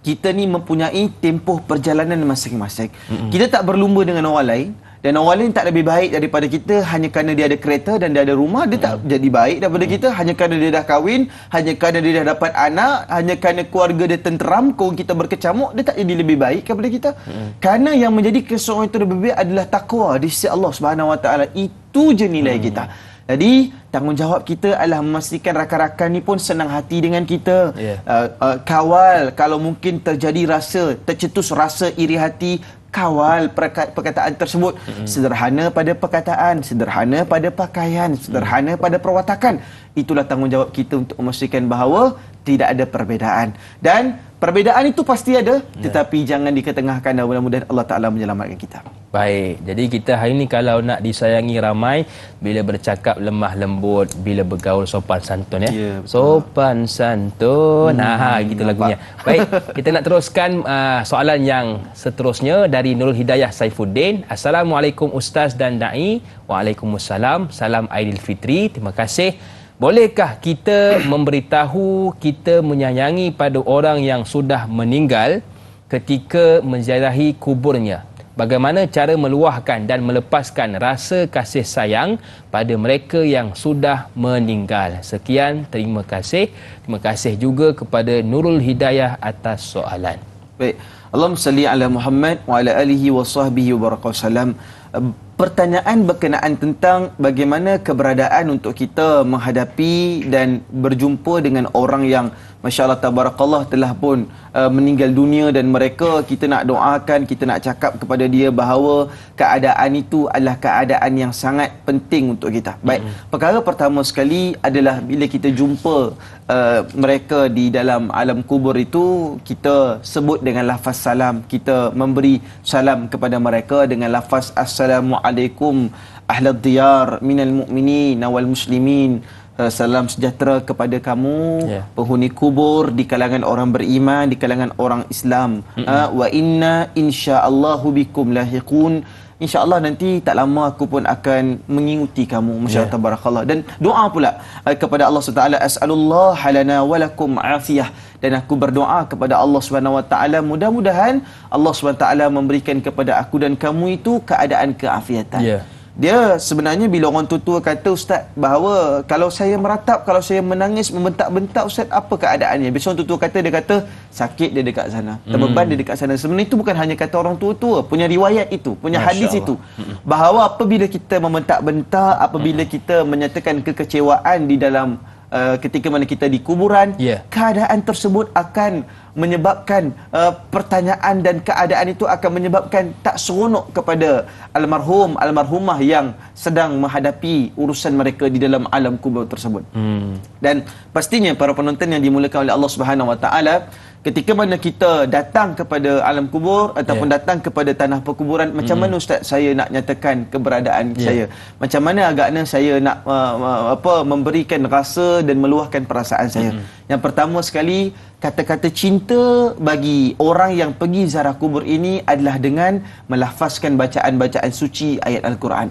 kita ni mempunyai tempoh perjalanan masing-masing. Kita tak berlumba dengan orang lain. Dan orang lain tak lebih baik daripada kita hanya kerana dia ada kereta dan dia ada rumah. Dia tak hmm. jadi baik daripada hmm. kita hanya kerana dia dah kahwin, hanya kerana dia dah dapat anak, hanya kerana keluarga dia tenteram, kalau kita berkecamuk, dia tak jadi lebih baik daripada kita. Hmm. Kerana yang menjadi kesorangan itu lebih baik adalah takwa di sisi Allah SWT. Itu je nilai kita. Jadi tanggungjawab kita adalah memastikan rakan-rakan ni pun senang hati dengan kita. Yeah. Uh, uh, kawal kalau mungkin terjadi rasa, tercetus rasa iri hati, kawal perkataan tersebut mm-hmm. sederhana pada perkataan sederhana pada pakaian sederhana mm. pada perwatakan itulah tanggungjawab kita untuk memastikan bahawa tidak ada perbezaan dan Perbezaan itu pasti ada ya. tetapi yeah. jangan diketengahkan dan mudah-mudahan Allah Taala menyelamatkan kita.
Baik. Jadi kita hari ini kalau nak disayangi ramai bila bercakap lemah lembut, bila bergaul sopan santun ya. Yeah, ya, sopan santun. Hmm, nah, gitu nampak. lagunya. Baik, kita nak teruskan uh, soalan yang seterusnya dari Nurul Hidayah Saifuddin. Assalamualaikum ustaz dan dai. Waalaikumsalam. Salam Aidilfitri. Terima kasih. Bolehkah kita memberitahu, kita menyayangi pada orang yang sudah meninggal ketika menziarahi kuburnya? Bagaimana cara meluahkan dan melepaskan rasa kasih sayang pada mereka yang sudah meninggal? Sekian, terima kasih. Terima kasih juga kepada Nurul Hidayah atas soalan.
Baik, Allahumma salli ala Muhammad wa ala alihi wa sahbihi wa barakatuh salam pertanyaan berkenaan tentang bagaimana keberadaan untuk kita menghadapi dan berjumpa dengan orang yang masya-Allah tabarakallah telah pun uh, meninggal dunia dan mereka kita nak doakan, kita nak cakap kepada dia bahawa keadaan itu adalah keadaan yang sangat penting untuk kita. Baik. Mm-hmm. Perkara pertama sekali adalah bila kita jumpa uh, mereka di dalam alam kubur itu, kita sebut dengan lafaz salam, kita memberi salam kepada mereka dengan lafaz assalamualaikum ahlad diyar minal mu'minin awal muslimin. Eh, salam sejahtera kepada kamu yeah. penghuni kubur di kalangan orang beriman di kalangan orang Islam mm -mm. Uh, wa inna insyaallahu bikum lahiqun insyaallah nanti tak lama aku pun akan mengikuti kamu masyaallah ya. yeah. tabarakallah dan doa pula uh, kepada Allah SWT as'alullah halana walakum afiyah dan aku berdoa kepada Allah SWT mudah-mudahan Allah SWT memberikan kepada aku dan kamu itu keadaan keafiatan yeah dia sebenarnya bila orang tua-tua kata ustaz bahawa kalau saya meratap kalau saya menangis membentak-bentak ustaz apa keadaannya biasa orang tua-tua kata dia kata sakit dia dekat sana terbeban dia hmm. dekat sana sebenarnya itu bukan hanya kata orang tua-tua punya riwayat itu punya Masya hadis Allah. itu hmm. bahawa apabila kita membentak-bentak apabila kita menyatakan kekecewaan di dalam uh, ketika mana kita di kuburan yeah. keadaan tersebut akan menyebabkan uh, pertanyaan dan keadaan itu akan menyebabkan tak seronok kepada almarhum almarhumah yang sedang menghadapi urusan mereka di dalam alam kubur tersebut. Hmm. Dan pastinya para penonton yang dimulakan oleh Allah Subhanahu Wa Taala ketika mana kita datang kepada alam kubur ataupun yeah. datang kepada tanah perkuburan macam mm. mana hmm. ustaz saya nak nyatakan keberadaan yeah. saya macam mana agaknya saya nak uh, uh, apa memberikan rasa dan meluahkan perasaan saya mm. yang pertama sekali kata-kata cinta bagi orang yang pergi zarah kubur ini adalah dengan melafazkan bacaan-bacaan suci ayat al-Quran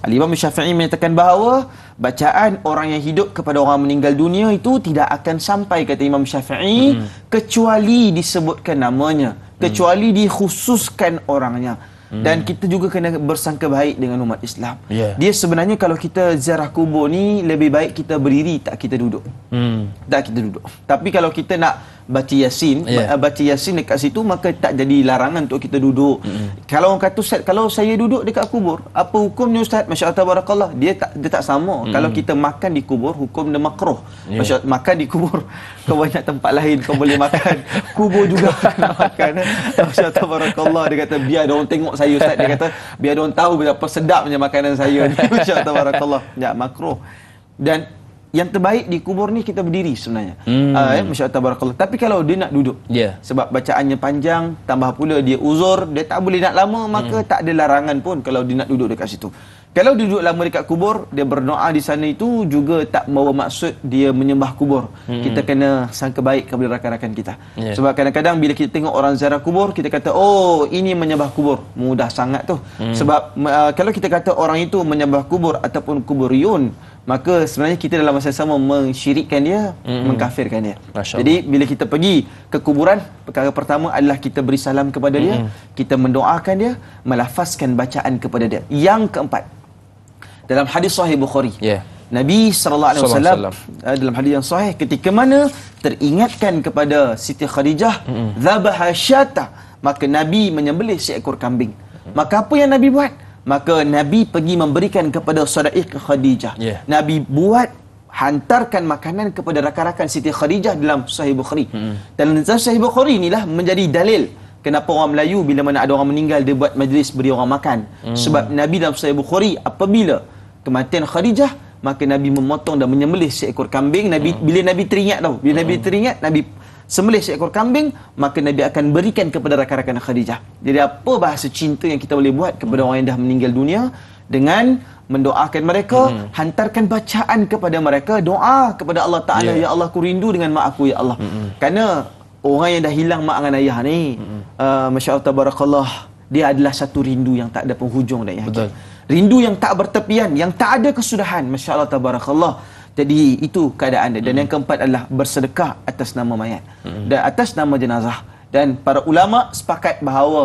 Al-Imam Syafi'i menyatakan bahawa bacaan orang yang hidup kepada orang meninggal dunia itu tidak akan sampai kata Imam Syafi'i hmm. kecuali disebutkan namanya, kecuali hmm. dikhususkan orangnya. Hmm. Dan kita juga kena bersangka baik dengan umat Islam yeah. Dia sebenarnya kalau kita ziarah kubur ni Lebih baik kita berdiri tak kita duduk hmm. Tak kita duduk Tapi kalau kita nak baca yasin yeah. baca yasin dekat situ maka tak jadi larangan untuk kita duduk mm-hmm. kalau orang kata ustaz kalau saya duduk dekat kubur apa hukumnya ustaz masyaallah tabarakallah dia tak dia tak sama mm-hmm. kalau kita makan di kubur hukum dia makruh yeah. Ya. makan di kubur kau banyak tempat lain kau boleh makan kubur juga nak makan Allah, tabarakallah dia kata biar dia orang tengok saya ustaz dia kata biar dia orang tahu berapa sedapnya makanan saya masyaallah tabarakallah tak ya, makruh dan yang terbaik di kubur ni kita berdiri sebenarnya. Hmm. Uh, ya, Tapi kalau dia nak duduk, yeah. sebab bacaannya panjang, tambah pula dia uzur, dia tak boleh nak lama, maka hmm. tak ada larangan pun kalau dia nak duduk dekat situ. Kalau duduk lama dekat kubur, dia berdoa di sana itu juga tak bawa maksud dia menyembah kubur. Hmm. Kita kena sangka baik kepada rakan-rakan kita. Yeah. Sebab kadang-kadang bila kita tengok orang ziarah kubur, kita kata, oh ini menyembah kubur. Mudah sangat tu. Hmm. Sebab uh, kalau kita kata orang itu menyembah kubur ataupun kuburion, maka sebenarnya kita dalam masa yang sama mensyirikkan dia, mm -mm. mengkafirkan dia. Jadi bila kita pergi ke kuburan, perkara pertama adalah kita beri salam kepada mm -mm. dia, kita mendoakan dia, melafazkan bacaan kepada dia. Yang keempat, dalam hadis sahih Bukhari, yeah. Nabi SAW eh, dalam hadis yang sahih, ketika mana teringatkan kepada Siti Khadijah, mm -mm. Zabahasyata, maka Nabi menyembelih seekor kambing. Maka apa yang Nabi buat? Nabi buat? maka Nabi pergi memberikan kepada saudara Khadijah. Yeah. Nabi buat hantarkan makanan kepada rakan-rakan Siti Khadijah dalam Sahih Bukhari. Hmm. Dan dalam Sahih Bukhari inilah menjadi dalil kenapa orang Melayu bila mana ada orang meninggal dia buat majlis beri orang makan. Hmm. Sebab Nabi dalam Sahih Bukhari apabila kematian Khadijah maka Nabi memotong dan menyembelih seekor kambing Nabi hmm. bila Nabi teringat tau bila hmm. Nabi teringat Nabi sembelih seekor kambing maka Nabi akan berikan kepada rakan-rakan Khadijah. Jadi apa bahasa cinta yang kita boleh buat kepada orang yang dah meninggal dunia dengan mendoakan mereka, hmm. hantarkan bacaan kepada mereka, doa kepada Allah Taala yeah. ya Allah ku rindu dengan mak aku ya Allah. Hmm. Karena orang yang dah hilang mak dan ayah ni hmm. uh, masya-Allah tabarakallah dia adalah satu rindu yang tak ada penghujung dan yang rindu yang tak bertepian yang tak ada kesudahan masya-Allah tabarakallah jadi itu keadaan dia. Dan yang hmm. keempat adalah bersedekah atas nama mayat. Hmm. Dan atas nama jenazah. Dan para ulama sepakat bahawa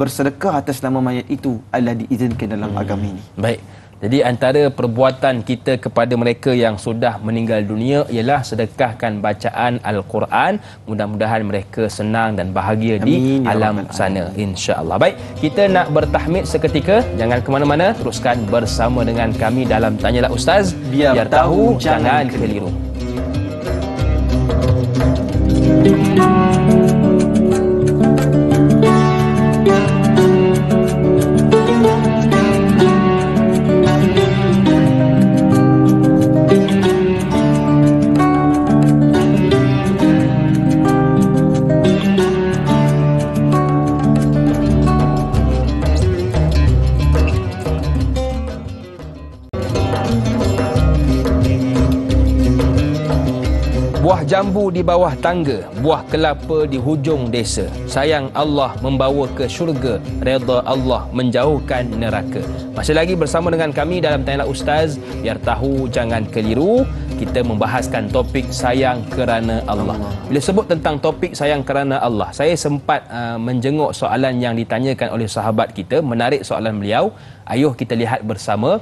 bersedekah atas nama mayat itu adalah
diizinkan dalam hmm. agama ini. Baik. Jadi antara perbuatan kita kepada mereka yang sudah meninggal dunia ialah sedekahkan bacaan Al-Quran. Mudah-mudahan mereka senang dan bahagia Amin. di Amin. Ya alam sana. InsyaAllah. Baik, kita nak bertahmid seketika. Jangan ke mana-mana. Teruskan bersama dengan kami dalam Tanyalah Ustaz. Biar, Biar tahu, jangan, jangan keliru. keliru. Buah jambu di bawah tangga, buah kelapa di hujung desa. Sayang Allah membawa ke syurga, reda Allah menjauhkan neraka. Masih lagi bersama dengan kami dalam Tanya Ustaz, biar tahu jangan keliru, kita membahaskan topik sayang kerana Allah. Bila sebut tentang topik sayang kerana Allah, saya sempat uh, menjenguk soalan yang ditanyakan oleh sahabat kita, menarik soalan beliau. Ayuh kita lihat bersama.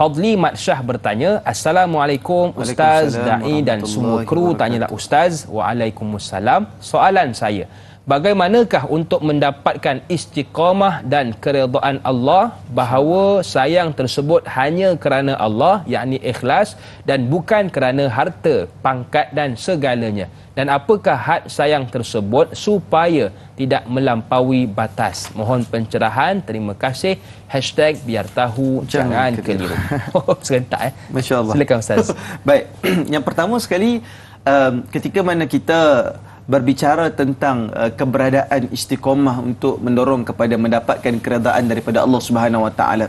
Fadli Mat Shah bertanya, Assalamualaikum Ustaz, Da'i dan semua kru. Tanyalah Ustaz, Waalaikumsalam. Soalan saya, bagaimanakah untuk mendapatkan istiqamah dan keredaan Allah bahawa sayang tersebut hanya kerana Allah yakni ikhlas dan bukan kerana harta, pangkat dan segalanya dan apakah had sayang tersebut supaya tidak melampaui batas mohon pencerahan terima kasih hashtag biar tahu jangan, jangan keliru oh, serentak eh Masya Allah silakan Ustaz
baik yang pertama sekali um, ketika mana kita berbicara tentang uh, keberadaan istiqomah untuk mendorong kepada mendapatkan keredaan daripada Allah Subhanahu Wa Taala.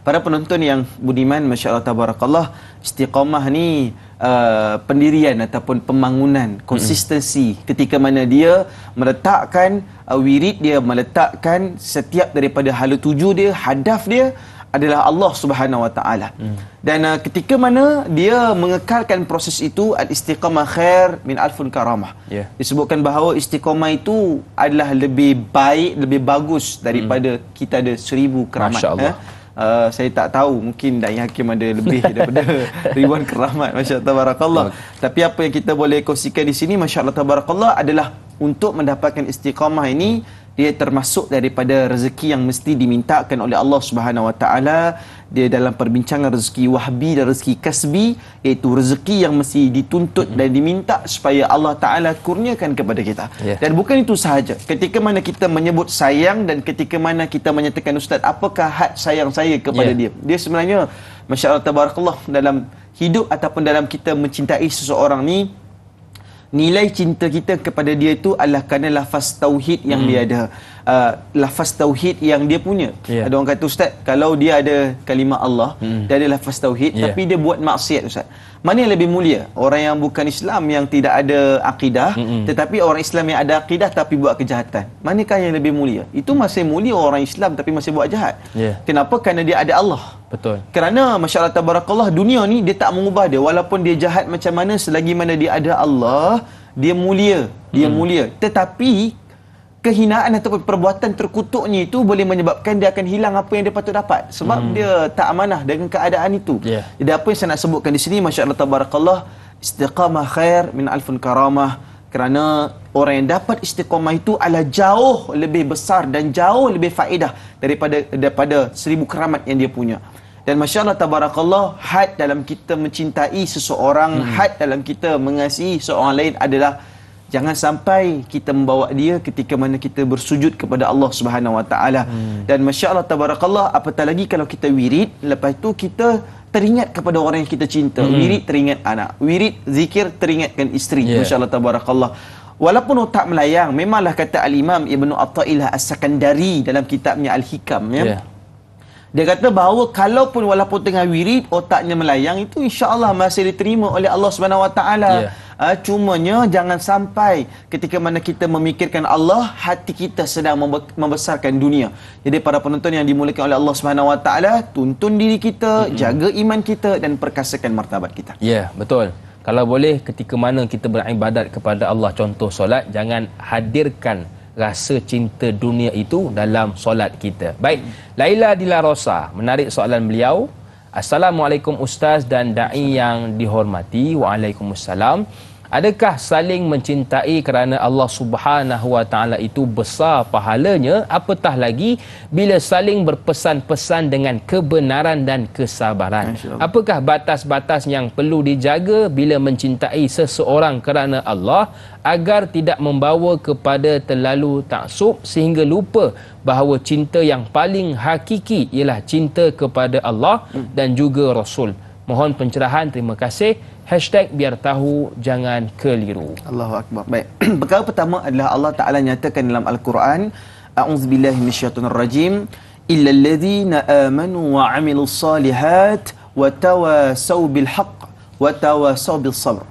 Para penonton yang budiman, masya Allah tabarakallah, istiqomah ni uh, pendirian ataupun pembangunan konsistensi mm-hmm. ketika mana dia meletakkan uh, wirid dia meletakkan setiap daripada halu tuju dia, hadaf dia adalah Allah Subhanahu Wa Taala. Hmm. Dan uh, ketika mana dia mengekalkan proses itu al-istiqamah khair min alfun karamah. Yeah. Disebutkan bahawa istiqamah itu adalah lebih baik, lebih bagus daripada mm. kita ada seribu keramat. Masya-Allah. Ha? Uh, saya tak tahu mungkin dai hakim ada lebih daripada ribuan keramat. Masya-Allah tabarakallah. Okay. Tapi apa yang kita boleh kongsikan di sini masya-Allah tabarakallah adalah untuk mendapatkan istiqamah ini dia termasuk daripada rezeki yang mesti dimintakan oleh Allah Subhanahu Wa Taala dia dalam perbincangan rezeki wahbi dan rezeki kasbi iaitu rezeki yang mesti dituntut mm-hmm. dan diminta supaya Allah Taala kurniakan kepada kita yeah. dan bukan itu sahaja ketika mana kita menyebut sayang dan ketika mana kita menyatakan ustaz apakah had sayang saya kepada yeah. dia dia sebenarnya masya-Allah tabarakallah dalam hidup ataupun dalam kita mencintai seseorang ni nilai cinta kita kepada dia itu adalah kerana lafaz tauhid yang hmm. dia ada. Uh, lafaz tauhid yang dia punya. Yeah. Ada orang kata ustaz, kalau dia ada kalimah Allah, hmm. dia ada lafaz tauhid yeah. tapi dia buat maksiat ustaz. Mana yang lebih mulia? Orang yang bukan Islam yang tidak ada akidah mm -mm. tetapi orang Islam yang ada akidah tapi buat kejahatan. Manakah yang lebih mulia? Itu masih mulia orang Islam tapi masih buat jahat. Yeah. Kenapa? Kerana dia ada Allah. Betul. Kerana masya-Allah tabarakallah dunia ni dia tak mengubah dia walaupun dia jahat macam mana selagi mana dia ada Allah, dia mulia. Dia mm. mulia. Tetapi kehinaan atau perbuatan terkutuknya itu boleh menyebabkan dia akan hilang apa yang dia patut dapat sebab hmm. dia tak amanah dengan keadaan itu. Yeah. Jadi apa yang saya nak sebutkan di sini masya-Allah tabarakallah istiqamah khair min alfun karamah kerana orang yang dapat istiqamah itu adalah jauh lebih besar dan jauh lebih faedah daripada daripada seribu keramat yang dia punya. Dan masya-Allah tabarakallah had dalam kita mencintai seseorang, hmm. had dalam kita mengasihi seorang lain adalah Jangan sampai kita membawa dia ketika mana kita bersujud kepada Allah Subhanahu Wa Taala. Hmm. Dan masya Allah tabarakallah apatah lagi kalau kita wirid lepas itu kita teringat kepada orang yang kita cinta. Hmm. Wirid teringat anak. Wirid zikir teringatkan isteri. Yeah. Masya Allah tabarakallah. Walaupun otak melayang, memanglah kata Al-Imam Ibn Atta'ilah As-Sakandari dalam kitabnya Al-Hikam. Ya? Yeah. Dia kata bahawa kalaupun walaupun tengah wirid, otaknya melayang itu insya Allah masih diterima oleh Allah Subhanahu Wa Taala. Yeah. Uh, cumanya jangan sampai ketika mana kita memikirkan Allah hati kita sedang membe- membesarkan dunia. Jadi para penonton yang dimulakan oleh Allah swt, tuntun diri kita, mm-hmm. jaga iman kita dan perkasakan martabat kita.
Ya, yeah, betul. Kalau boleh ketika mana kita beribadat kepada Allah contoh solat jangan hadirkan rasa cinta dunia itu dalam solat kita. Baik, mm. Laila Dilarosa menarik soalan beliau. Assalamualaikum ustaz dan dai yang dihormati. Waalaikumsalam. Adakah saling mencintai kerana Allah Subhanahu Wa Taala itu besar pahalanya apatah lagi bila saling berpesan-pesan dengan kebenaran dan kesabaran. Apakah batas-batas yang perlu dijaga bila mencintai seseorang kerana Allah agar tidak membawa kepada terlalu taksub sehingga lupa bahawa cinta yang paling hakiki ialah cinta kepada Allah hmm. dan juga Rasul. Mohon pencerahan. Terima kasih. Hashtag biar tahu jangan keliru. Allahu Akbar. Baik. Perkara pertama adalah Allah
Ta'ala nyatakan dalam Al-Quran. A'udzubillahi minasyaitonir rajim. Illa alladhina amanu wa amilu salihat wa tawasaw bilhaq wa tawasaw bil sabr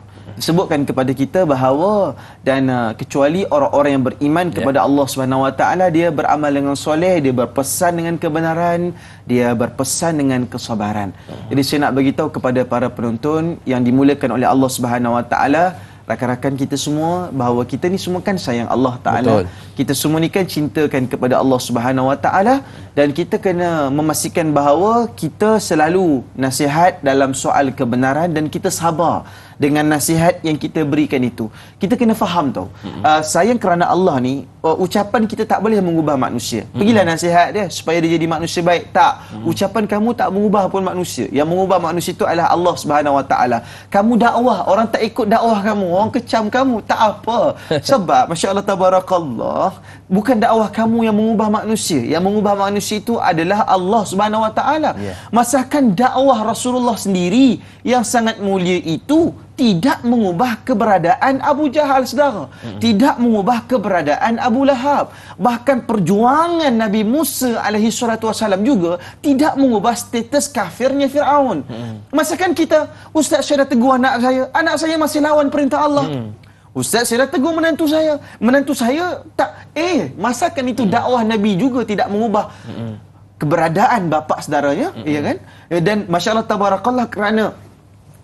sebutkan kepada kita bahawa dan uh, kecuali orang-orang yang beriman ya. kepada Allah Subhanahu Wa Taala dia beramal dengan soleh, dia berpesan dengan kebenaran, dia berpesan dengan kesabaran. Uh-huh. Jadi saya nak beritahu kepada para penonton yang dimulakan oleh Allah Subhanahu Wa Taala rakan-rakan kita semua bahawa kita ni semua kan sayang Allah Taala. Kita semua ni kan cintakan kepada Allah Subhanahu Wa Taala dan kita kena memastikan bahawa kita selalu nasihat dalam soal kebenaran dan kita sabar dengan nasihat yang kita berikan itu. Kita kena faham tau. Mm-hmm. Uh, sayang kerana Allah ni, uh, ucapan kita tak boleh mengubah manusia. Pergilah mm-hmm. nasihat dia supaya dia jadi manusia baik. Tak. Mm-hmm. Ucapan kamu tak mengubah pun manusia. Yang mengubah manusia itu adalah Allah Subhanahu Wa Taala. Kamu dakwah, orang tak ikut dakwah kamu. Orang kecam kamu. Tak apa. Sebab, Masya Allah Tabarakallah, bukan dakwah kamu yang mengubah manusia. Yang mengubah manusia situ adalah Allah Subhanahu Wa Taala. Ya. Masakan dakwah Rasulullah sendiri yang sangat mulia itu tidak mengubah keberadaan Abu Jahal saudara. Hmm. Tidak mengubah keberadaan Abu Lahab. Bahkan perjuangan Nabi Musa alaihi salatu wasalam juga tidak mengubah status kafirnya Firaun. Hmm. Masakan kita Ustaz Syahda teguh anak saya, anak saya masih lawan perintah Allah. Hmm. Ustaz saya dah tegur menantu saya. Menantu saya tak eh masakan itu mm. dakwah Nabi juga tidak mengubah mm. keberadaan bapa saudaranya, mm. ya kan? Dan masya-Allah tabarakallah kerana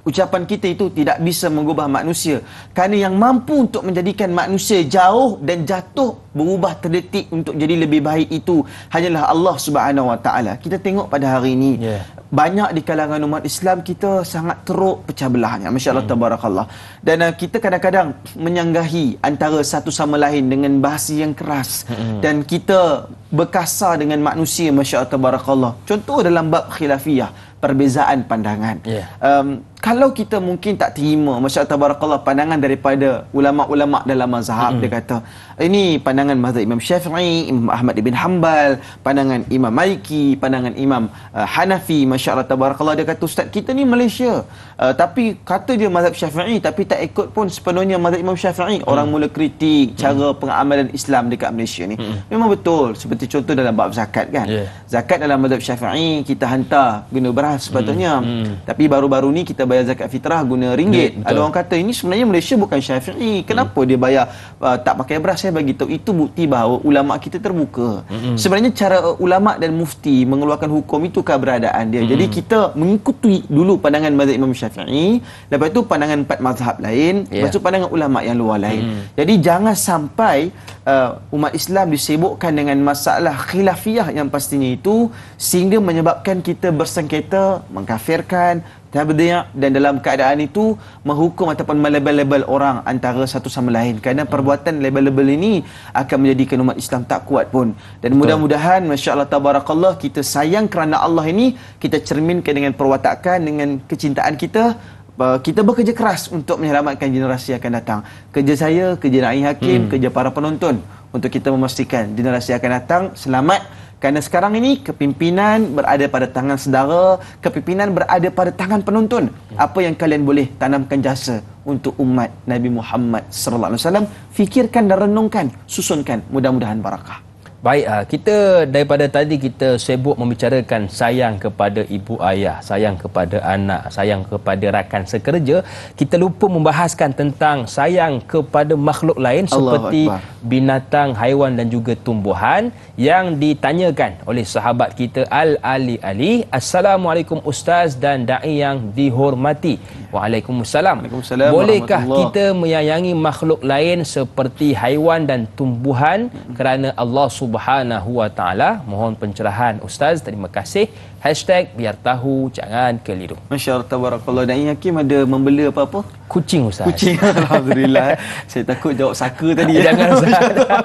ucapan kita itu tidak bisa mengubah manusia kerana yang mampu untuk menjadikan manusia jauh dan jatuh berubah terdetik untuk jadi lebih baik itu hanyalah Allah Subhanahu Wa Taala kita tengok pada hari ini yeah. banyak di kalangan umat Islam kita sangat teruk pecah belahnya masya-Allah hmm. tabarakallah dan uh, kita kadang-kadang menyanggahi antara satu sama lain dengan bahasa yang keras mm. dan kita berkasar dengan manusia MasyaAllah allah tabarakallah contoh dalam bab khilafiyah perbezaan pandangan yeah. um, kalau kita mungkin tak terima masyaallah tabarakallah pandangan daripada ulama-ulama dalam mazhab mm-hmm. dia kata ini pandangan mazhab Imam Syafi'i, Imam Ahmad bin Hanbal, pandangan Imam Maliki, pandangan Imam uh, Hanafi masyaallah tabarakallah dia kata ustaz kita ni Malaysia uh, tapi kata dia mazhab Syafi'i tapi tak ikut pun sepenuhnya mazhab Imam Syafi'i mm. orang mm-hmm. mula kritik mm. cara mm-hmm. pengamalan Islam dekat Malaysia ni mm-hmm. memang betul seperti contoh dalam bab zakat kan yeah. zakat dalam mazhab Syafi'i kita hantar guna beras mm. sepatutnya mm-hmm. tapi baru-baru ni kita bayar zakat fitrah guna ringgit. Yeah, Ada orang kata ini sebenarnya Malaysia bukan syafi'i. Kenapa mm. dia bayar uh, tak pakai beras? Saya bagi tahu itu bukti bahawa ulama kita terbuka. hmm Sebenarnya cara uh, ulama dan mufti mengeluarkan hukum itu keberadaan dia. Mm. Jadi kita mengikuti dulu pandangan mazhab Imam Syafi'i, lepas itu pandangan empat mazhab lain, yeah. lepas itu pandangan ulama yang luar lain. Mm. Jadi jangan sampai uh, umat Islam disibukkan dengan masalah khilafiah yang pastinya itu sehingga menyebabkan kita bersengketa mengkafirkan tabdi' dan dalam keadaan itu menghukum ataupun melabel-label orang antara satu sama lain kerana hmm. perbuatan label-label ini akan menjadikan umat Islam tak kuat pun dan mudah-mudahan masya-Allah tabarakallah kita sayang kerana Allah ini kita cerminkan dengan perwatakan dengan kecintaan kita Uh, kita bekerja keras untuk menyelamatkan generasi yang akan datang. Kerja saya, kerja Naim Hakim, hmm. kerja para penonton untuk kita memastikan generasi yang akan datang selamat kerana sekarang ini kepimpinan berada pada tangan saudara, kepimpinan berada pada tangan penonton. Apa yang kalian boleh tanamkan jasa untuk umat Nabi Muhammad sallallahu alaihi wasallam, fikirkan dan renungkan,
susunkan mudah-mudahan barakah. Baik, ah, kita daripada tadi kita sibuk membicarakan sayang kepada ibu ayah, sayang kepada anak, sayang kepada rakan sekerja. Kita lupa membahaskan tentang sayang kepada makhluk lain Allah seperti Akbar. binatang, haiwan dan juga tumbuhan yang ditanyakan oleh sahabat kita Al-Ali Ali. Assalamualaikum Ustaz dan da'i yang dihormati. Waalaikumsalam. Waalaikumsalam. Bolehkah kita menyayangi makhluk lain seperti haiwan dan tumbuhan kerana Allah SWT Subhanahu Wa Taala. Mohon pencerahan Ustaz. Terima kasih. Hashtag biar tahu jangan keliru Masya Allah tabarakallah Dan Hakim ada membeli apa-apa? Kucing Ustaz Kucing Alhamdulillah
eh. Saya takut jawab saka tadi eh. Jangan Ustaz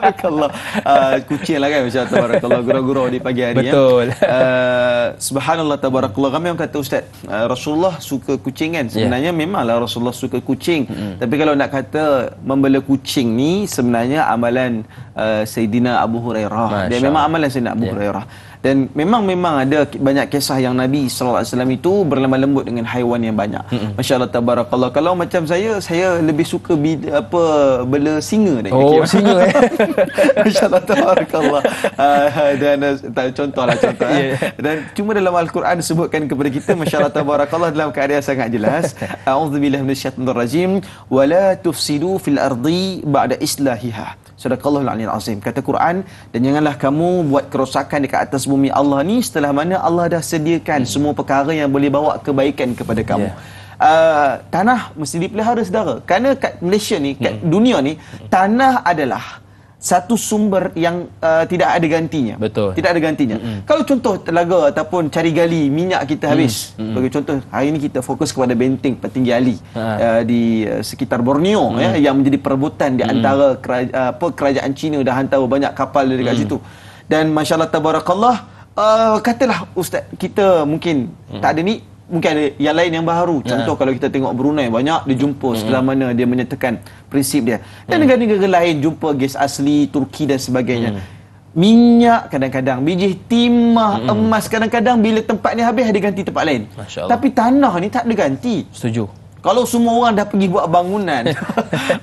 Masya Allah ah, Kucing lah kan Masya Allah tabarakallah Gurau-gurau di pagi hari eh. Betul ya. uh, Subhanallah tabarakallah Ramai yang kata Ustaz ah, Rasulullah suka kucing kan ya. Sebenarnya yeah. memanglah Rasulullah suka kucing mm-hmm. Tapi kalau nak kata membeli kucing ni Sebenarnya amalan uh, Sayyidina Abu Hurairah Masya Dia memang amalan Sayyidina Abu yeah. Hurairah dan memang memang ada banyak kisah yang Nabi sallallahu alaihi wasallam itu berlemah lembut dengan haiwan yang banyak. Mm-hmm. Masya-Allah tabarakallah. Kalau macam saya, saya lebih suka bi- apa bela singa Oh, kira. singa eh. Masya-Allah tabarakallah. Uh, dan ah, tak contohlah contoh. Eh. Yeah. Eh. Dan cuma dalam al-Quran sebutkan kepada kita masya-Allah tabarakallah dalam keadaan sangat jelas. A'udzubillahi minasyaitonirrajim wala tufsidu fil ardi ba'da islahiha. Sadaqallahul Alim Azim. Kata Quran, dan janganlah kamu buat kerosakan dekat atas bumi Allah ni setelah mana Allah dah sediakan hmm. semua perkara yang boleh bawa kebaikan kepada kamu. Yeah. Uh, tanah mesti dipelihara, saudara. Kerana kat Malaysia ni, kat hmm. dunia ni, hmm. tanah adalah satu sumber yang uh, tidak ada gantinya. Betul. Tidak ada gantinya. Mm -hmm. Kalau contoh telaga ataupun cari gali minyak kita mm. habis. Mm -hmm. Bagi contoh hari ini kita fokus kepada benteng petinggi Ali ha. uh, di uh, sekitar Borneo mm -hmm. ya yang menjadi perebutan di mm. antara mm -hmm. kera uh, apa kerajaan Cina dah hantar banyak kapal dari mm -hmm. situ. Dan masya-Allah tabarakallah uh, katalah ustaz kita mungkin mm -hmm. tak ada ni mungkin ada yang lain yang baru contoh ha. yeah. kalau kita tengok Brunei banyak dia jumpa mm-hmm. setelah mana dia menyatakan prinsip dia dan mm. negara-negara lain jumpa gas asli Turki dan sebagainya mm. minyak kadang-kadang biji timah mm-hmm. emas kadang-kadang bila tempat ni habis dia ganti tempat lain tapi tanah ni tak ada ganti setuju kalau semua orang dah pergi buat bangunan,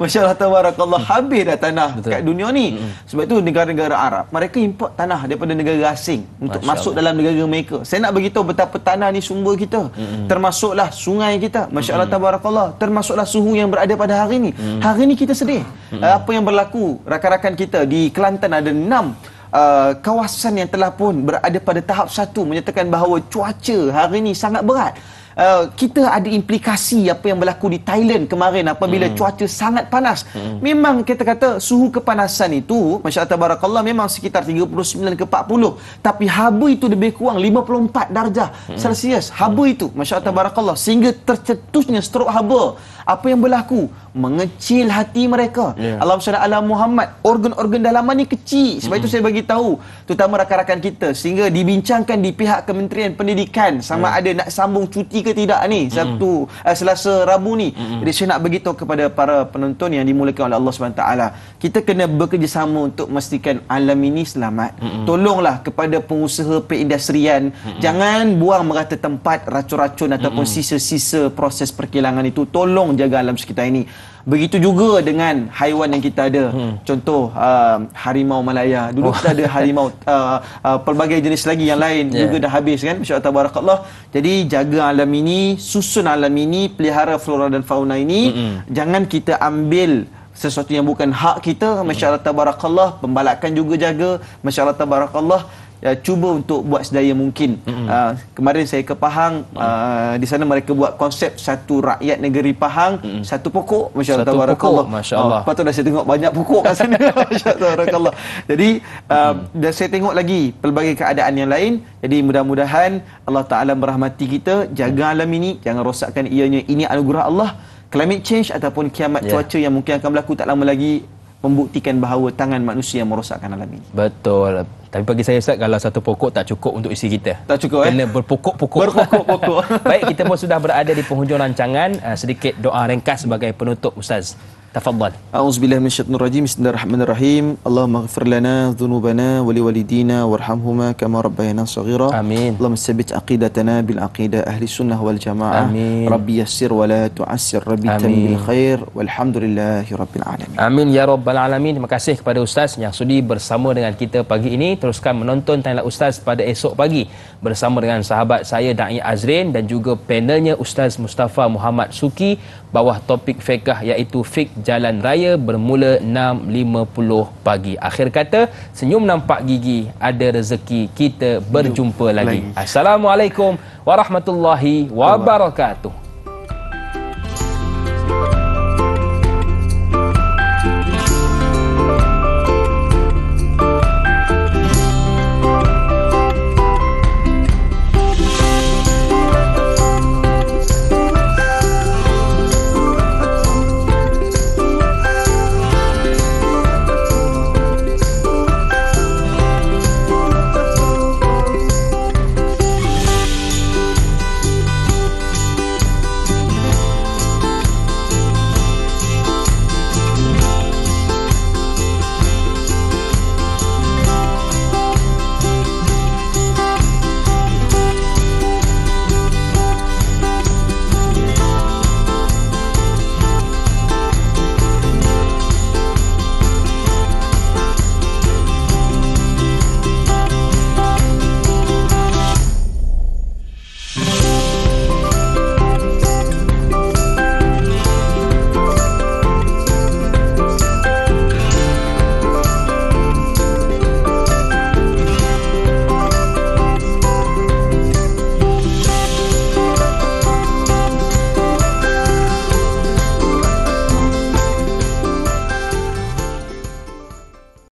masya-Allah tabarakallah habis dah tanah Betul. kat dunia ni. Mm-hmm. Sebab tu negara-negara Arab, mereka import tanah daripada negara asing untuk Masya masuk Allah. dalam negara mereka. Saya nak bagi betapa tanah ni sumber kita. Mm-hmm. Termasuklah sungai kita, masya-Allah mm-hmm. tabarakallah, termasuklah suhu yang berada pada hari ni. Mm-hmm. Hari ni kita sedih. Mm-hmm. Apa yang berlaku rakan-rakan kita di Kelantan ada enam Uh, kawasan yang telah pun berada pada tahap satu menyatakan bahawa cuaca hari ini sangat berat. Eh, kita ada implikasi apa yang berlaku di Thailand kemarin apabila hmm. cuaca sangat panas. Hmm. Memang kita kata suhu kepanasan itu masya-Allah tabarakallah memang sekitar 39 ke 40 tapi haba itu lebih kurang 54 darjah hmm. Celsius. Haba itu masya-Allah tabarakallah sehingga tercetusnya strok haba. Apa yang berlaku? mengecil hati mereka. Yeah. Allah Subhanahu Ala Muhammad, organ-organ dalaman ni kecil. Sebab hmm. itu saya bagi tahu terutama rakan-rakan kita sehingga dibincangkan di pihak Kementerian Pendidikan sama yeah. Hmm. ada nak sambung cuti ke tidak ni hmm. Sabtu mm. uh, Selasa Rabu ni. Mm. Jadi saya nak bagi tahu kepada para penonton yang dimulakan oleh Allah Subhanahu Taala, kita kena bekerjasama untuk memastikan alam ini selamat. Mm. Tolonglah kepada pengusaha perindustrian mm. jangan buang merata tempat racun-racun ataupun mm. sisa-sisa proses perkilangan itu. Tolong jaga alam sekitar ini. Begitu juga dengan haiwan yang kita ada. Hmm. Contoh uh, harimau Malaya. Dulu oh. kita ada harimau uh, uh, pelbagai jenis lagi yang lain yeah. juga dah habis kan. Masya Allah Jadi jaga alam ini, susun alam ini, pelihara flora dan fauna ini. Mm-mm. Jangan kita ambil sesuatu yang bukan hak kita. Masya Allah mm. tabarakallah. Pembalakan juga jaga. Masya Allah tabarakallah. Ya, cuba untuk buat sedaya mungkin mm -hmm. uh, kemarin saya ke Pahang mm. uh, di sana mereka buat konsep satu rakyat negeri Pahang mm -hmm. satu pokok Masya Allah satu pokok Allah. Masya Allah uh, lepas tu dah saya tengok banyak pokok kat sana Masya Allah, Allah. jadi uh, mm -hmm. dah saya tengok lagi pelbagai keadaan yang lain jadi mudah-mudahan Allah Ta'ala merahmati kita jaga mm -hmm. alam ini jangan rosakkan ianya ini anugerah Allah climate change ataupun kiamat yeah. cuaca yang mungkin akan berlaku tak lama lagi membuktikan bahawa tangan manusia
yang merosakkan alam ini. Betul. Tapi bagi saya Ustaz, kalau satu pokok tak cukup untuk isi kita. Tak cukup eh? Kena eh? berpokok-pokok. Berpokok-pokok. Baik, kita pun sudah berada di penghujung rancangan. Eh, sedikit doa ringkas sebagai penutup Ustaz. تفضل
أعوذ بالله من الشيطان الرجيم بسم الله الرحمن الرحيم اللهم اغفر لنا ذنوبنا ولوالدينا وارحمهما كما ربيانا صغيرا آمين اللهم ثبت عقيدتنا بالعقيدة أهل السنة والجماعة آمين ربي يسر ولا تعسر ربي تمم الخير والحمد لله رب العالمين
آمين يا رب العالمين terima kasih kepada ustaz yang sudi bersama dengan kita pagi ini teruskan menonton tanya ustaz pada esok pagi bersama dengan sahabat saya Da'i Azrin dan juga panelnya Ustaz Mustafa Muhammad Suki bawah topik fiqah iaitu fiqh jalan raya bermula 6.50 pagi. Akhir kata, senyum nampak gigi, ada rezeki, kita berjumpa lagi. Assalamualaikum warahmatullahi wabarakatuh.